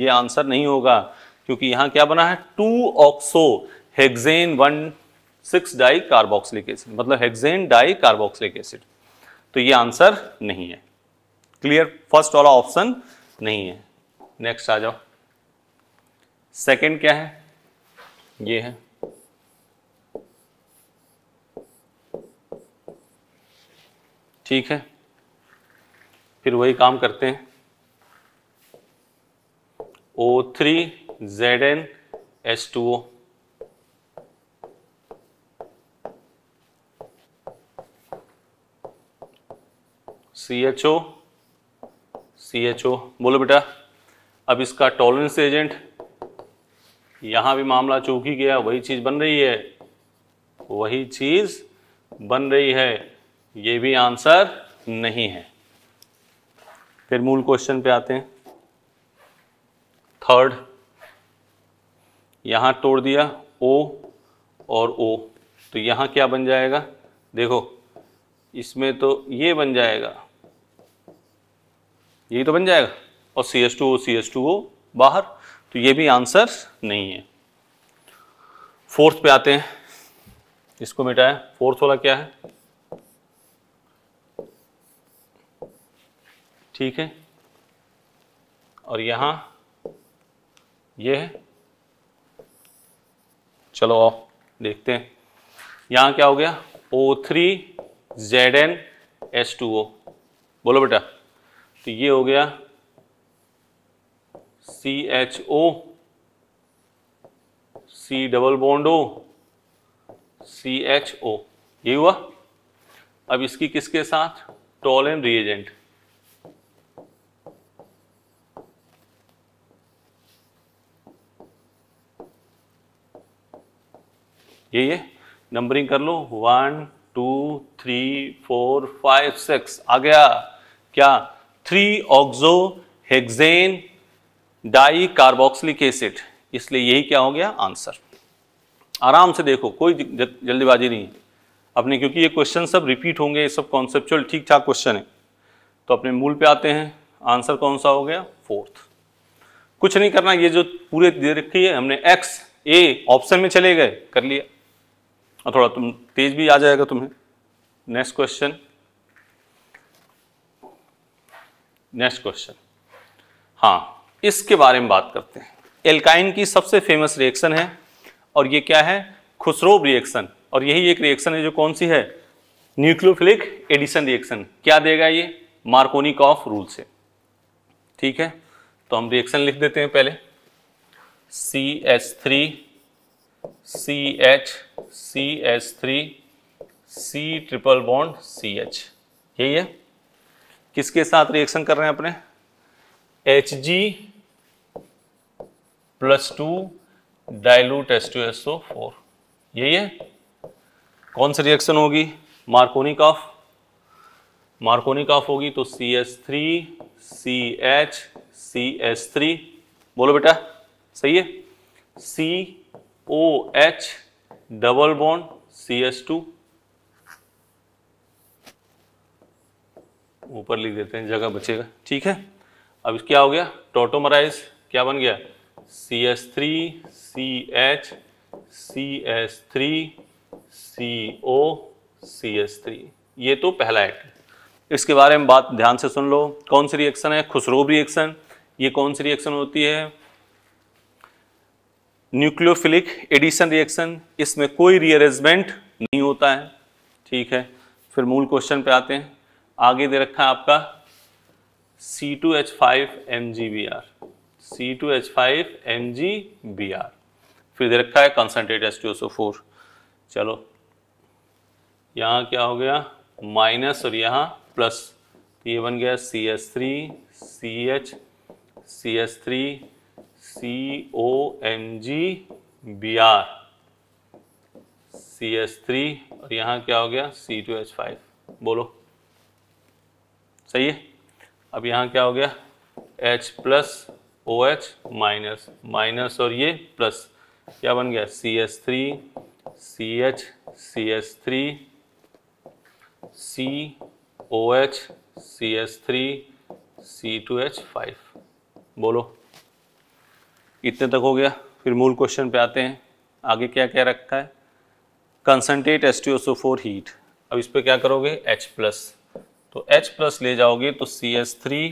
ये आंसर नहीं होगा क्योंकि यहाँ क्या बना है two oxo hexane one six di carboxylic acid मतलब हेक्सेन डाई कार्बोक्सिलिक एसिड तो ये आंसर नहीं है क्लियर फर्स्ट वाला ऑप्शन नहीं है नेक्स्ट आ जाओ सेकेंड क्या है ये है ठीक है फिर वही काम करते हैं O three Z N CHO two O C H O बोलो बेटा अब इसका टॉलरेंस एजेंट यहाँ भी मामला ही गया वही चीज़ बन रही है वही चीज़ बन रही है ये भी आंसर नहीं है फिर मूल क्वेश्चन पे आते हैं थर्ड यहाँ तोड़ दिया ओ और ओ तो यहाँ क्या बन जाएगा देखो इसमें तो ये बन जाएगा यही तो बन जाएगा और C S two O C S two O बाहर तो ये भी आंसर नहीं है फोर्थ पे आते हैं इसको मिटाया फोर्थ वाला क्या है ठीक है और यहां ये है चलो आओ देखते हैं यहां क्या हो गया O3 three Z N S two O बोलो बेटा तो ये हो गया C H O C double bond O C H O ये हुआ अब इसकी किसके साथ टॉल टॉलन रिएजेंट ये ये नंबरिंग कर लो one two three four five six आ गया क्या three oxo hexane di carboxylic acid इसलिए यही क्या हो गया आंसर आराम से देखो कोई जल्दीबाजी नहीं अपने क्योंकि ये क्वेश्चन सब रिपीट होंगे ये सब कॉन्सेप्चुअल ठीक ठाक क्वेश्चन है तो अपने मूल पे आते हैं आंसर कौन सा हो गया फोर्थ कुछ नहीं करना ये जो पूरे दे रखी है हमने एक्स ए ऑप्शन में चले गए कर लिया और थोड़ा तुम तेज भी आ जाएगा तुम्हें नेक्स्ट क्वेश्चन नेक्स्ट क्वेश्चन हाँ इसके बारे में बात करते हैं एल्काइन की सबसे फेमस रिएक्शन है और ये क्या है खुसरोब रिएक्शन और यही एक रिएक्शन है जो कौन सी है न्यूक्लियोफिलिक एडिशन रिएक्शन क्या देगा ये मार्कोनिक ऑफ रूल से ठीक है तो हम रिएक्शन लिख देते हैं पहले C H three C H C H three C triple bond C H यही है किसके साथ रिएक्शन कर रहे हैं अपने H G plus two dilute S two S O four यही है कौन सी रिएक्शन होगी मार्कोनिक ऑफ मार्कोनिक ऑफ होगी तो C S three C H C S three बोलो बेटा सही है C O H double bond C S two ऊपर लिख देते हैं जगह बचेगा ठीक है अब क्या हो गया टोटोमराइज क्या बन गया C S three C H C S three C O C S three ये तो पहला एक्ट इसके बारे में बात ध्यान से सुन लो कौन सी रिएक्शन है खुसरोब रिएक्शन ये कौन सी रिएक्शन होती है न्यूक्लियोफिलिक एडिशन रिएक्शन इसमें कोई रीअरेंजमेंट नहीं होता है ठीक है फिर मूल क्वेश्चन पे आते हैं आगे दे रखा है आपका C two H five M G B R C two H five M G B R फिर दे रखा है concentrate S two S O four चलो यहाँ क्या हो गया माइनस और यहाँ प्लस तो ये बन गया C S three C H C S three C O M G B R C S three और यहाँ क्या हो गया सी टू एच फाइव बोलो सही है अब यहाँ क्या हो गया H plus O H minus minus और ये प्लस क्या बन गया C S three C H C S three C O H C S three C two H five बोलो इतने तक हो गया फिर मूल क्वेश्चन पे आते हैं आगे क्या क्या रखा है concentrate S T O four heat अब इस पर क्या करोगे H प्लस तो H प्लस ले जाओगे तो C S three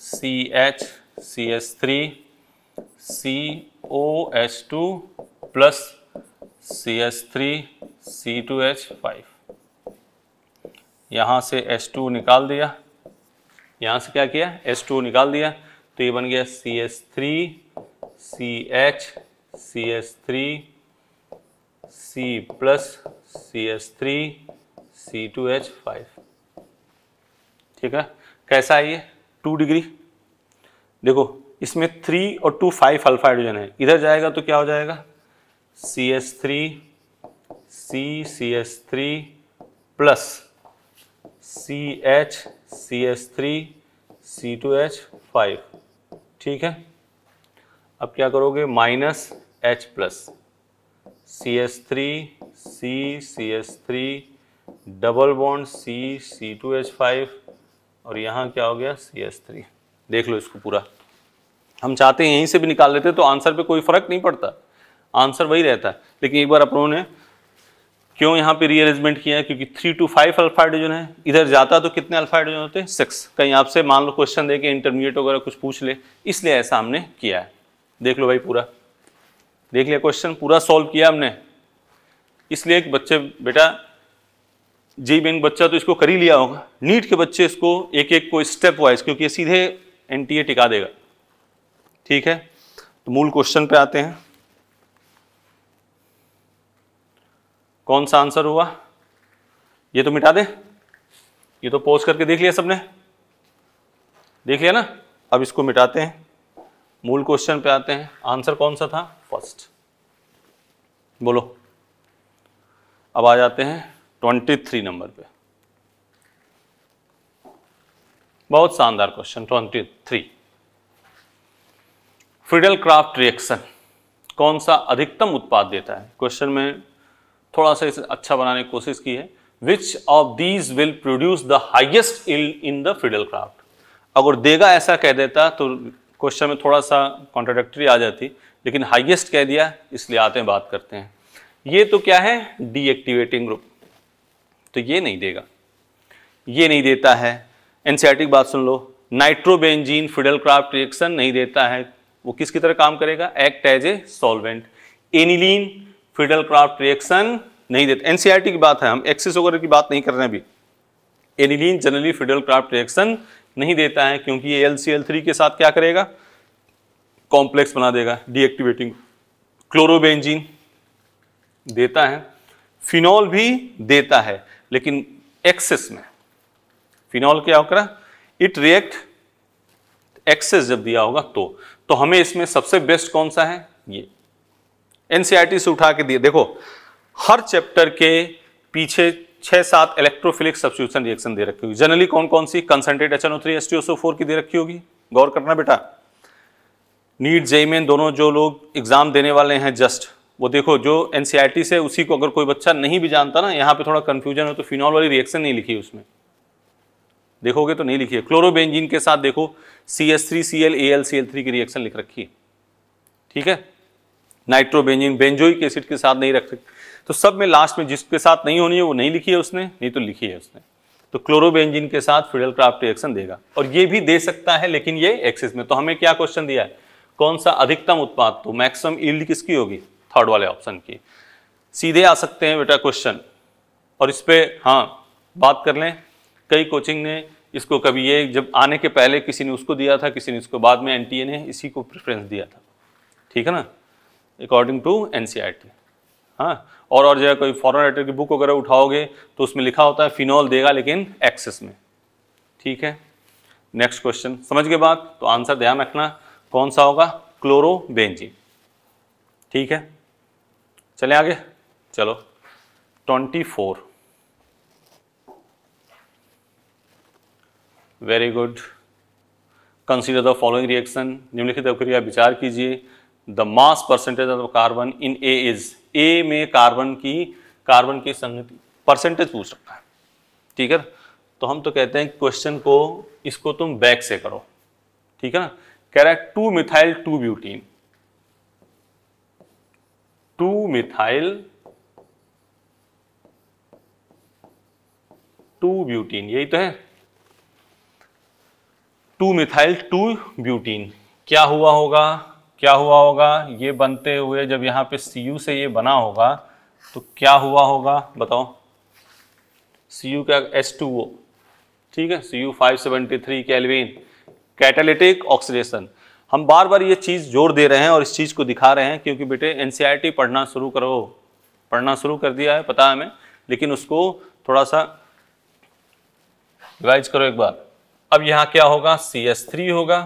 C H C S three C O H two plus C S three C two H five यहाँ से एस टू निकाल दिया यहाँ से क्या किया एस टू निकाल दिया तो ये बन गया C S three C H C S three C plus C S three C two H five ठीक है कैसा है ये टू डिग्री देखो इसमें थ्री और टू फाइव अल्फा हाइड्रोजन है इधर जाएगा तो क्या हो जाएगा C S three C C S three plus C H C S three C two H five ठीक है अब क्या करोगे minus H plus C S three C C S three double bond C C two H five और यहाँ क्या हो गया सी एस थ्री देख लो इसको पूरा हम चाहते हैं यहीं से भी निकाल लेते तो आंसर पे कोई फ़र्क नहीं पड़ता आंसर वही रहता है लेकिन एक बार अपनों ने क्यों यहाँ पे रीअरेंजमेंट किया है क्योंकि three two five alpha hydrogen है इधर जाता तो कितने अल्फा हाइड्रोजन होते हैं सिक्स कहीं आपसे मान लो क्वेश्चन दे के इंटरमीडिएट वगैरह कुछ पूछ ले इसलिए ऐसा हमने किया है देख लो भाई पूरा देख लिया क्वेश्चन पूरा सॉल्व किया हमने इसलिए एक बच्चे बेटा जी बैंक बच्चा तो इसको कर ही लिया होगा नीट के बच्चे इसको एक एक को स्टेप वाइज क्योंकि सीधे एनटीए टिका देगा ठीक है तो मूल क्वेश्चन पे आते हैं कौन सा आंसर हुआ ये तो मिटा दे ये तो पोज करके देख लिया सबने देख लिया ना अब इसको मिटाते हैं मूल क्वेश्चन पे आते हैं आंसर कौन सा था फर्स्ट बोलो अब आ जाते हैं ट्वेंटी थ्री नंबर पे बहुत शानदार question twenty three Friedel Craft reaction कौन सा अधिकतम उत्पाद देता है क्वेश्चन में थोड़ा सा इसे अच्छा बनाने की कोशिश की है which of these will produce the highest in the Friedel Craft अगर देगा ऐसा कह देता तो क्वेश्चन में थोड़ा सा कॉन्ट्रोडक्टरी आ जाती लेकिन हाइएस्ट कह दिया इसलिए आते हैं बात करते हैं ये तो क्या है डीएक्टिवेटिंग ग्रुप तो ये नहीं देगा ये नहीं देता है एनसीआरटी की बात सुन लो नाइट्रोबेंजीन फिडल क्राफ्ट रिएक्शन नहीं देता है वो किसकी तरह काम करेगा act as a solvent aniline Friedel Craft reaction नहीं देता एनसीआरटी की बात है हम एक्सिस वगैरह की बात नहीं कर रहे हैं अभी aniline generally Friedel Craft reaction नहीं देता है क्योंकि ये एल के साथ क्या करेगा कॉम्प्लेक्स बना देगा डीएक्टिवेटिंग क्लोरोबेंजीन देता है फिनॉल भी देता है लेकिन एक्सेस में फिनॉल क्या होकर इट रिएक्ट एक्सेस जब दिया होगा तो तो हमें इसमें सबसे बेस्ट कौन सा है ये एनसीईआरटी e से उठा के दिए देखो हर चैप्टर के पीछे छह सात इलेक्ट्रोफिलिक सब्सिट्यूशन रिएक्शन दे रखी होगी जनरली कौन कौन सी कंसेंट्रेट एच एन की दे रखी होगी गौर करना बेटा नीट जेई में दोनों जो लोग एग्जाम देने वाले हैं जस्ट वो देखो जो एन e से उसी को अगर कोई बच्चा नहीं भी जानता ना यहाँ पे थोड़ा कंफ्यूजन हो तो फिनॉल वाली रिएक्शन नहीं लिखी उसमें देखोगे तो नहीं लिखी है क्लोरोबेंजीन के साथ देखो C S three C L A L C L three की रिएक्शन लिख रखी है ठीक है नाइट्रोबेंजीन बेंजोइक एसिड के साथ नहीं रख सकते तो सब में लास्ट में जिसके साथ नहीं होनी है वो नहीं लिखी है उसने नहीं तो लिखी है उसने तो क्लोरोबेंजीन के साथ फिडल क्राफ्ट रिएक्शन देगा और ये भी दे सकता है लेकिन ये एक्सिस में तो हमें क्या क्वेश्चन दिया है कौन सा अधिकतम उत्पाद तो मैक्सिमम ईल्ड किसकी होगी थर्ड वाले ऑप्शन की सीधे आ सकते हैं बेटा क्वेश्चन और इस पर हाँ बात कर लें कई कोचिंग ने इसको कभी ये जब आने के पहले किसी ने उसको दिया था किसी ने इसको बाद में एन ने इसी को प्रेफरेंस दिया था ठीक है ना according to N C R T हाँ और और जगह कोई फॉरन राइटर की बुक वगैरह उठाओगे तो उसमें लिखा होता है फिनॉल देगा लेकिन एक्सेस में ठीक है नेक्स्ट क्वेश्चन समझ के बाद तो आंसर ध्यान रखना कौन सा होगा क्लोरोबेंजिन ठीक है चले आगे चलो twenty four very good consider the following reaction निम्नलिखित प्रक्रिया विचार कीजिए the mass percentage of carbon in A is A में कार्बन की कार्बन की संगति परसेंटेज पूछ रखा है ठीक है तो हम तो कहते हैं क्वेश्चन को इसको तुम बैक से करो ठीक है ना कह रहा है two methyl two butene two methyl two butene यही तो है टू मिथाइल टू ब्यूटीन क्या हुआ होगा क्या हुआ होगा ये बनते हुए जब यहाँ पे सी यू से ये बना होगा तो क्या हुआ होगा बताओ सी यू क्या एस टू ओ ठीक है C U five seventy three Kelvin catalytic oxidation हम बार बार ये चीज़ जोर दे रहे हैं और इस चीज़ को दिखा रहे हैं क्योंकि बेटे एन e पढ़ना शुरू करो पढ़ना शुरू कर दिया है पता है हमें लेकिन उसको थोड़ा सा रिवाइज करो एक बार अब यहां क्या होगा सी एस थ्री होगा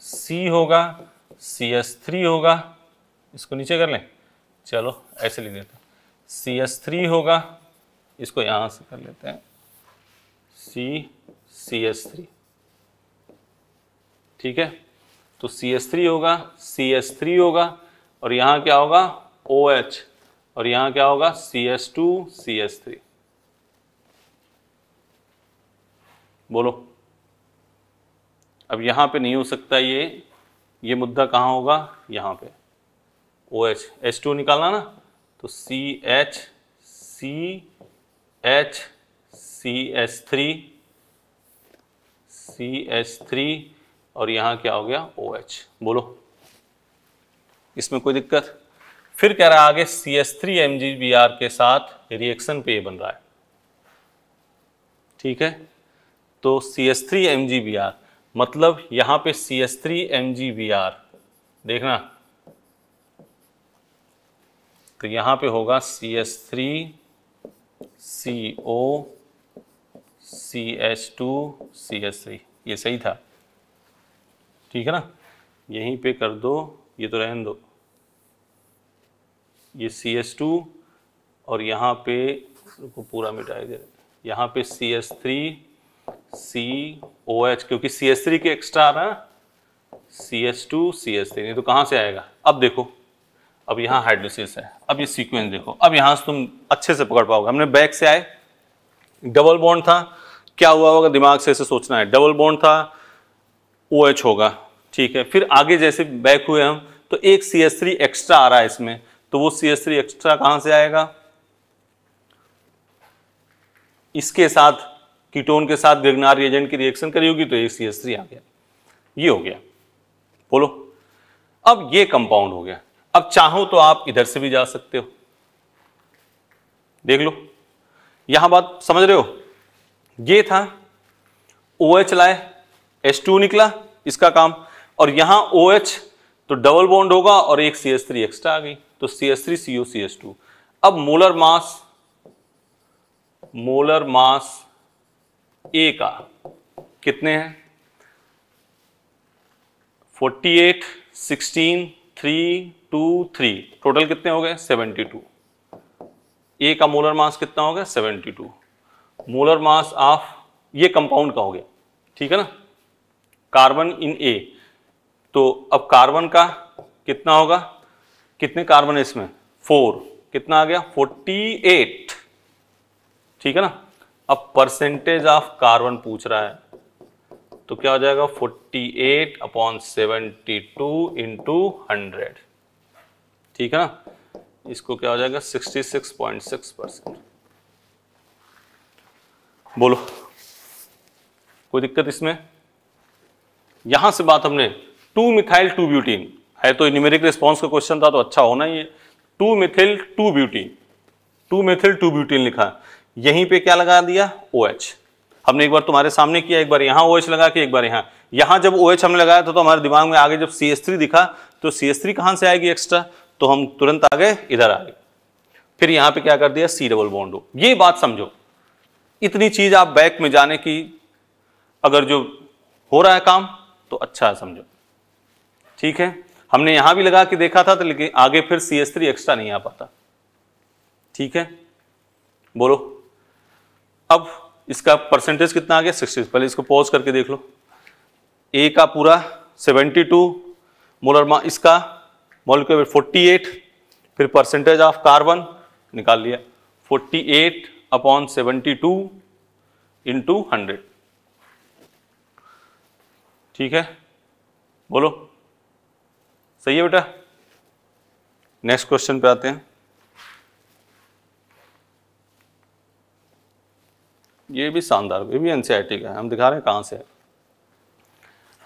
सी होगा सी एस थ्री होगा इसको नीचे कर लें चलो ऐसे लिख देते सी एस थ्री होगा इसको यहां से कर लेते हैं सी सी एस थ्री ठीक है तो सी एस थ्री होगा सी एस थ्री होगा और यहां क्या होगा ओ OH, एच और यहां क्या होगा C S two C S three बोलो अब यहाँ पे नहीं हो सकता ये ये मुद्दा कहाँ होगा यहाँ पे ओ एच एच टू निकालना ना तो C H C H C H three C H three और यहाँ क्या हो गया ओ एच बोलो इसमें कोई दिक्कत फिर कह रहा है आगे C S three M G B R के साथ रिएक्शन पे ये बन रहा है ठीक है तो C S three M G B R मतलब यहां पे C S three M G V R देखना तो यहां पे होगा C S three C O C S two C S three ये सही था ठीक है ना यहीं पे कर दो ये तो रहन दो ये सी एस टू और यहां पे पूरा मिटाए दे यहां पे C S three C O H क्योंकि सी एस थ्री के एक्स्ट्रा आ रहा है C S two C S three नहीं तो कहाँ से आएगा अब देखो अब यहाँ हाइड्रोसिस है अब ये सीक्वेंस देखो अब यहाँ से तुम अच्छे से पकड़ पाओगे हमने बैक से आए डबल बॉन्ड था क्या हुआ होगा दिमाग से ऐसे सोचना है डबल बॉन्ड था ओ OH होगा ठीक है फिर आगे जैसे बैक हुए हम तो एक सी एस थ्री एक्स्ट्रा आ रहा है इसमें तो वो सी एस थ्री एक्स्ट्रा कहाँ से आएगा इसके साथ कीटोन के साथ ग्रिगनार एजेंट की रिएक्शन करी होगी तो ए सी एस थ्री आ गया ये हो गया बोलो अब ये कंपाउंड हो गया अब चाहो तो आप इधर से भी जा सकते हो देख लो यहां बात समझ रहे हो ये था ओ एच लाए एस टू निकला इसका काम और यहां ओ OH, एच तो डबल बॉन्ड होगा और एक सी एस थ्री एक्स्ट्रा आ गई तो C S three C O C S two अब molar mass molar mass A का कितने हैं 48, 16, 3, 2, थ्री टोटल कितने हो गए 72 ए का मोलर मास कितना हो गया 72 मोलर मास ऑफ ये कंपाउंड का हो गया ठीक है ना कार्बन इन ए तो अब कार्बन का कितना होगा कितने कार्बन है इसमें फोर कितना आ गया 48 ठीक है ना अब परसेंटेज ऑफ कार्बन पूछ रहा है तो क्या हो जाएगा 48 upon seventy two into hundred ठीक है ना इसको क्या हो जाएगा 66.6 परसेंट बोलो कोई दिक्कत इसमें यहां से बात हमने टू मिथाइल टू ब्यूटीन है तो न्यूमेरिक रिस्पॉन्स का क्वेश्चन था तो अच्छा होना ही है two methyl two butene two methyl two butene लिखा है यहीं पे क्या लगा दिया ओ OH. हमने एक बार तुम्हारे सामने किया एक बार यहां ओ OH लगा के एक बार यहां यहां जब ओ OH हमने लगाया था तो हमारे दिमाग में आगे जब सी एस थ्री दिखा तो सी एस थ्री कहाँ से आएगी एक्स्ट्रा तो हम तुरंत आ गए इधर आ गए फिर यहां पे क्या कर दिया सी डबल बॉन्ड हो ये बात समझो इतनी चीज आप बैक में जाने की अगर जो हो रहा है काम तो अच्छा है समझो ठीक है हमने यहां भी लगा के देखा था तो लेकिन आगे फिर सी एस थ्री एक्स्ट्रा नहीं आ पाता ठीक है बोलो अब इसका परसेंटेज कितना आ गया सिक्सटी पहले इसको पॉज करके देख लो ए का पूरा सेवेंटी टू मोलर इसका मोलिकुलर फोर्टी एट फिर परसेंटेज ऑफ कार्बन निकाल लिया forty eight upon seventy two two hundred ठीक है बोलो सही है बेटा नेक्स्ट क्वेश्चन पे आते हैं ये भी शानदार ये भी एन e का है हम दिखा रहे हैं कहाँ से है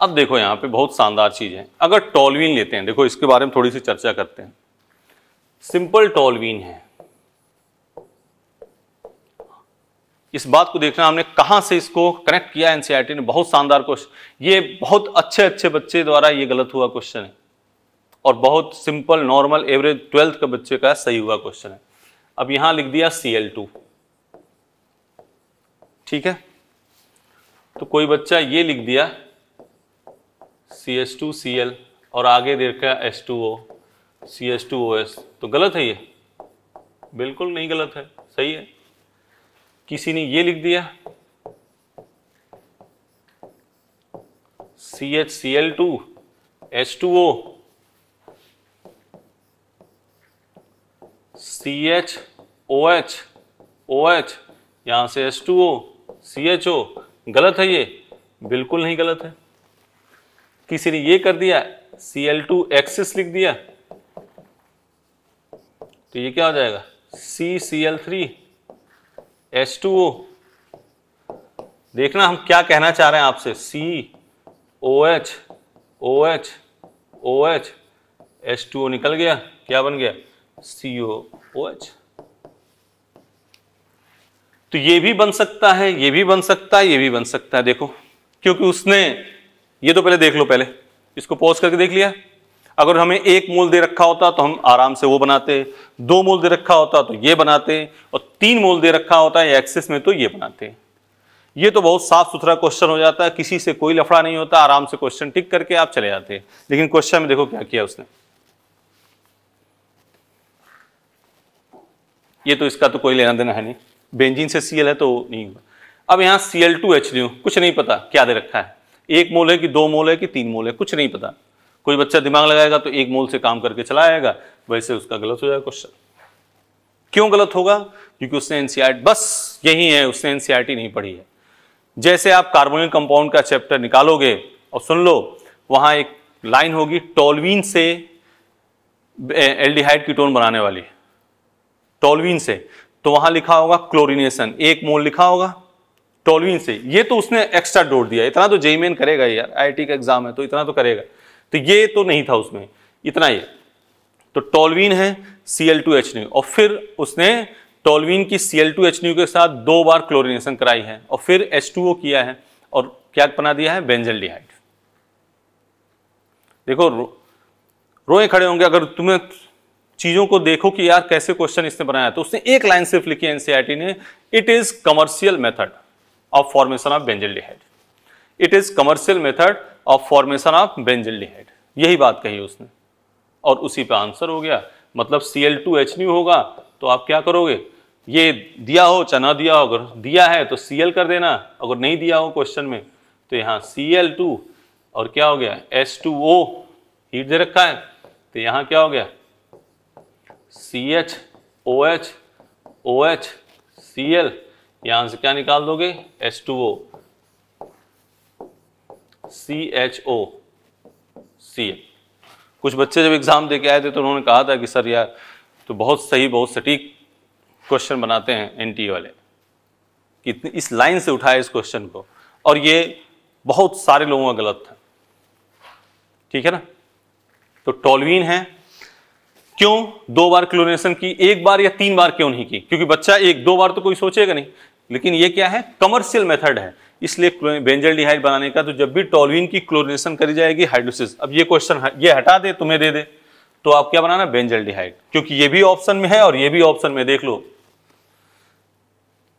अब देखो यहाँ पे बहुत शानदार चीज़ है अगर टॉलवीन लेते हैं देखो इसके बारे में थोड़ी सी चर्चा करते हैं सिंपल टॉलवीन है इस बात को देखना हमने कहाँ से इसको कनेक्ट किया एनसीईआरटी e ने बहुत शानदार क्वेश्चन ये बहुत अच्छे अच्छे बच्चे द्वारा ये गलत हुआ क्वेश्चन है और बहुत सिंपल नॉर्मल एवरेज ट्वेल्थ के बच्चे का सही हुआ क्वेश्चन है अब यहाँ लिख दिया सी एल टू ठीक है तो कोई बच्चा ये लिख दिया C S two C L और आगे देखा S two O C S two O S तो गलत है ये बिल्कुल नहीं गलत है सही है किसी ने ये लिख दिया C H C L two S two O C H O H O H यहां से S two O C H O गलत है ये बिल्कुल नहीं गलत है किसी ने ये कर दिया सी एल टू एक्सिस लिख दिया तो ये क्या हो जाएगा C C L three H two O देखना हम क्या कहना चाह रहे हैं आपसे C O H O H O H H two O निकल गया क्या बन गया सी ओ ओ एच तो ये भी बन सकता है ये भी बन सकता है ये भी बन सकता है देखो क्योंकि उसने ये तो पहले देख लो पहले इसको पॉज करके देख लिया अगर हमें एक मोल दे रखा होता तो हम आराम से वो बनाते दो मोल दे रखा होता तो ये बनाते और तीन मोल दे रखा होता है एक्सेस में तो ये बनाते ये तो बहुत साफ सुथरा क्वेश्चन हो जाता है किसी से कोई लफड़ा नहीं होता आराम से क्वेश्चन टिक करके आप चले जाते हैं लेकिन क्वेश्चन में देखो क्या किया उसने ये तो इसका तो कोई लेना देना है नहीं बेंजीन से सी है तो नहीं होगा अब यहाँ सी एल टू एच कुछ नहीं पता क्या दे रखा है एक मोल है कि दो मोल है कि तीन मोल है कुछ नहीं पता कोई बच्चा दिमाग लगाएगा तो एक मोल से काम करके चला आएगा वैसे उसका गलत हो जाएगा क्वेश्चन क्यों गलत होगा क्योंकि उसने एनसीआर e बस यही है उसने एनसीआर e नहीं पढ़ी है जैसे आप कार्बोनिक कंपाउंड का चैप्टर निकालोगे और सुन लो वहां एक लाइन होगी टोलवीन से एल्डिहाइड टोन बनाने वाली टोलवीन से तो वहां लिखा होगा क्लोरिनेशन एक मोल लिखा होगा टोलवीन से ये तो उसने एक्स्ट्रा डोड दिया इतना तो जेईमेन करेगा यार आई का एग्जाम है तो इतना तो करेगा तो ये तो नहीं था उसमें इतना ये तो टोलविन है सी एल टू एच और फिर उसने टोलवीन की सी एल टू एच के साथ दो बार क्लोरिनेशन कराई है और फिर एच टू ओ किया है और क्या बना दिया है बेंजल डिहाइड देखो रो, रोए खड़े होंगे अगर तुम्हें चीज़ों को देखो कि यार कैसे क्वेश्चन इसने बनाया तो उसने एक लाइन सिर्फ लिखी एनसीईआरटी e ने it is commercial method of formation of benzaldehyde it is commercial method of formation of benzaldehyde यही बात कही उसने और उसी पे आंसर हो गया मतलब सी एल टू एच होगा तो आप क्या करोगे ये दिया हो चना दिया हो अगर दिया है तो सी एल कर देना अगर नहीं दिया हो क्वेश्चन में तो यहाँ सी एल टू और क्या हो गया एस टू ओ हीट दे रखा है तो यहाँ क्या हो गया C H O H O H C L यहां से क्या निकाल दोगे H two O C H O C L कुछ बच्चे जब एग्ज़ाम दे के आए थे तो उन्होंने कहा था कि सर यार तो बहुत सही बहुत सटीक क्वेश्चन बनाते हैं टी e वाले कि इस लाइन से उठाए इस क्वेश्चन को और ये बहुत सारे लोगों का गलत था ठीक है ना तो टोलवीन है क्यों दो बार क्लोनेशन की एक बार या तीन बार क्यों नहीं की क्योंकि बच्चा एक दो बार तो कोई सोचेगा नहीं लेकिन ये क्या है कमर्शियल मेथड है इसलिए बेंजल डिहाइड बनाने का तो जब भी टोलविन की क्लोरिनेशन करी जाएगी हाइड्रोसिस अब ये क्वेश्चन ये हटा दे तुम्हें दे दे तो आप क्या बनाना बेंजल डिहाइड क्योंकि ये भी ऑप्शन में है और ये भी ऑप्शन में देख लो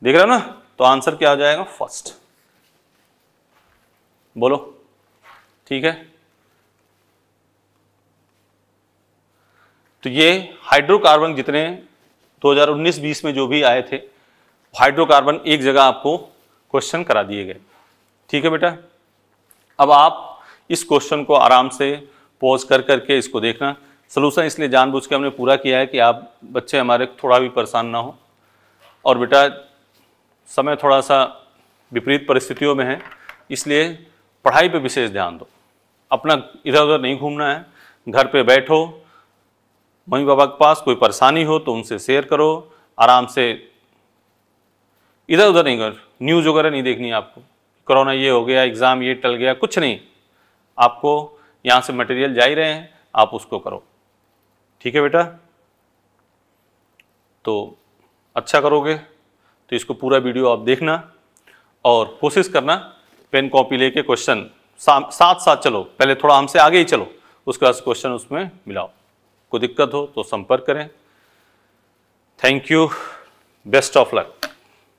देख रहे हो ना तो आंसर क्या हो जाएगा फर्स्ट बोलो ठीक है तो ये हाइड्रोकार्बन जितने 2019-20 में जो भी आए थे हाइड्रोकार्बन एक जगह आपको क्वेश्चन करा दिए गए ठीक है बेटा अब आप इस क्वेश्चन को आराम से पॉज कर करके इसको देखना सोलूशन इसलिए जानबूझ के हमने पूरा किया है कि आप बच्चे हमारे थोड़ा भी परेशान ना हो और बेटा समय थोड़ा सा विपरीत परिस्थितियों में है इसलिए पढ़ाई पे विशेष ध्यान दो अपना इधर उधर नहीं घूमना है घर पे बैठो मम्मी पापा के पास कोई परेशानी हो तो उनसे शेयर करो आराम से इधर उधर नहीं कर न्यूज़ वगैरह नहीं देखनी आपको कोरोना ये हो गया एग्ज़ाम ये टल गया कुछ नहीं आपको यहाँ से मटेरियल जा ही रहे हैं आप उसको करो ठीक है बेटा तो अच्छा करोगे तो इसको पूरा वीडियो आप देखना और कोशिश करना पेन कॉपी लेके क्वेश्चन साथ साथ चलो पहले थोड़ा हमसे आगे ही चलो उसके बाद क्वेश्चन उसमें मिलाओ कोई दिक्कत हो तो संपर्क करें thank you best of luck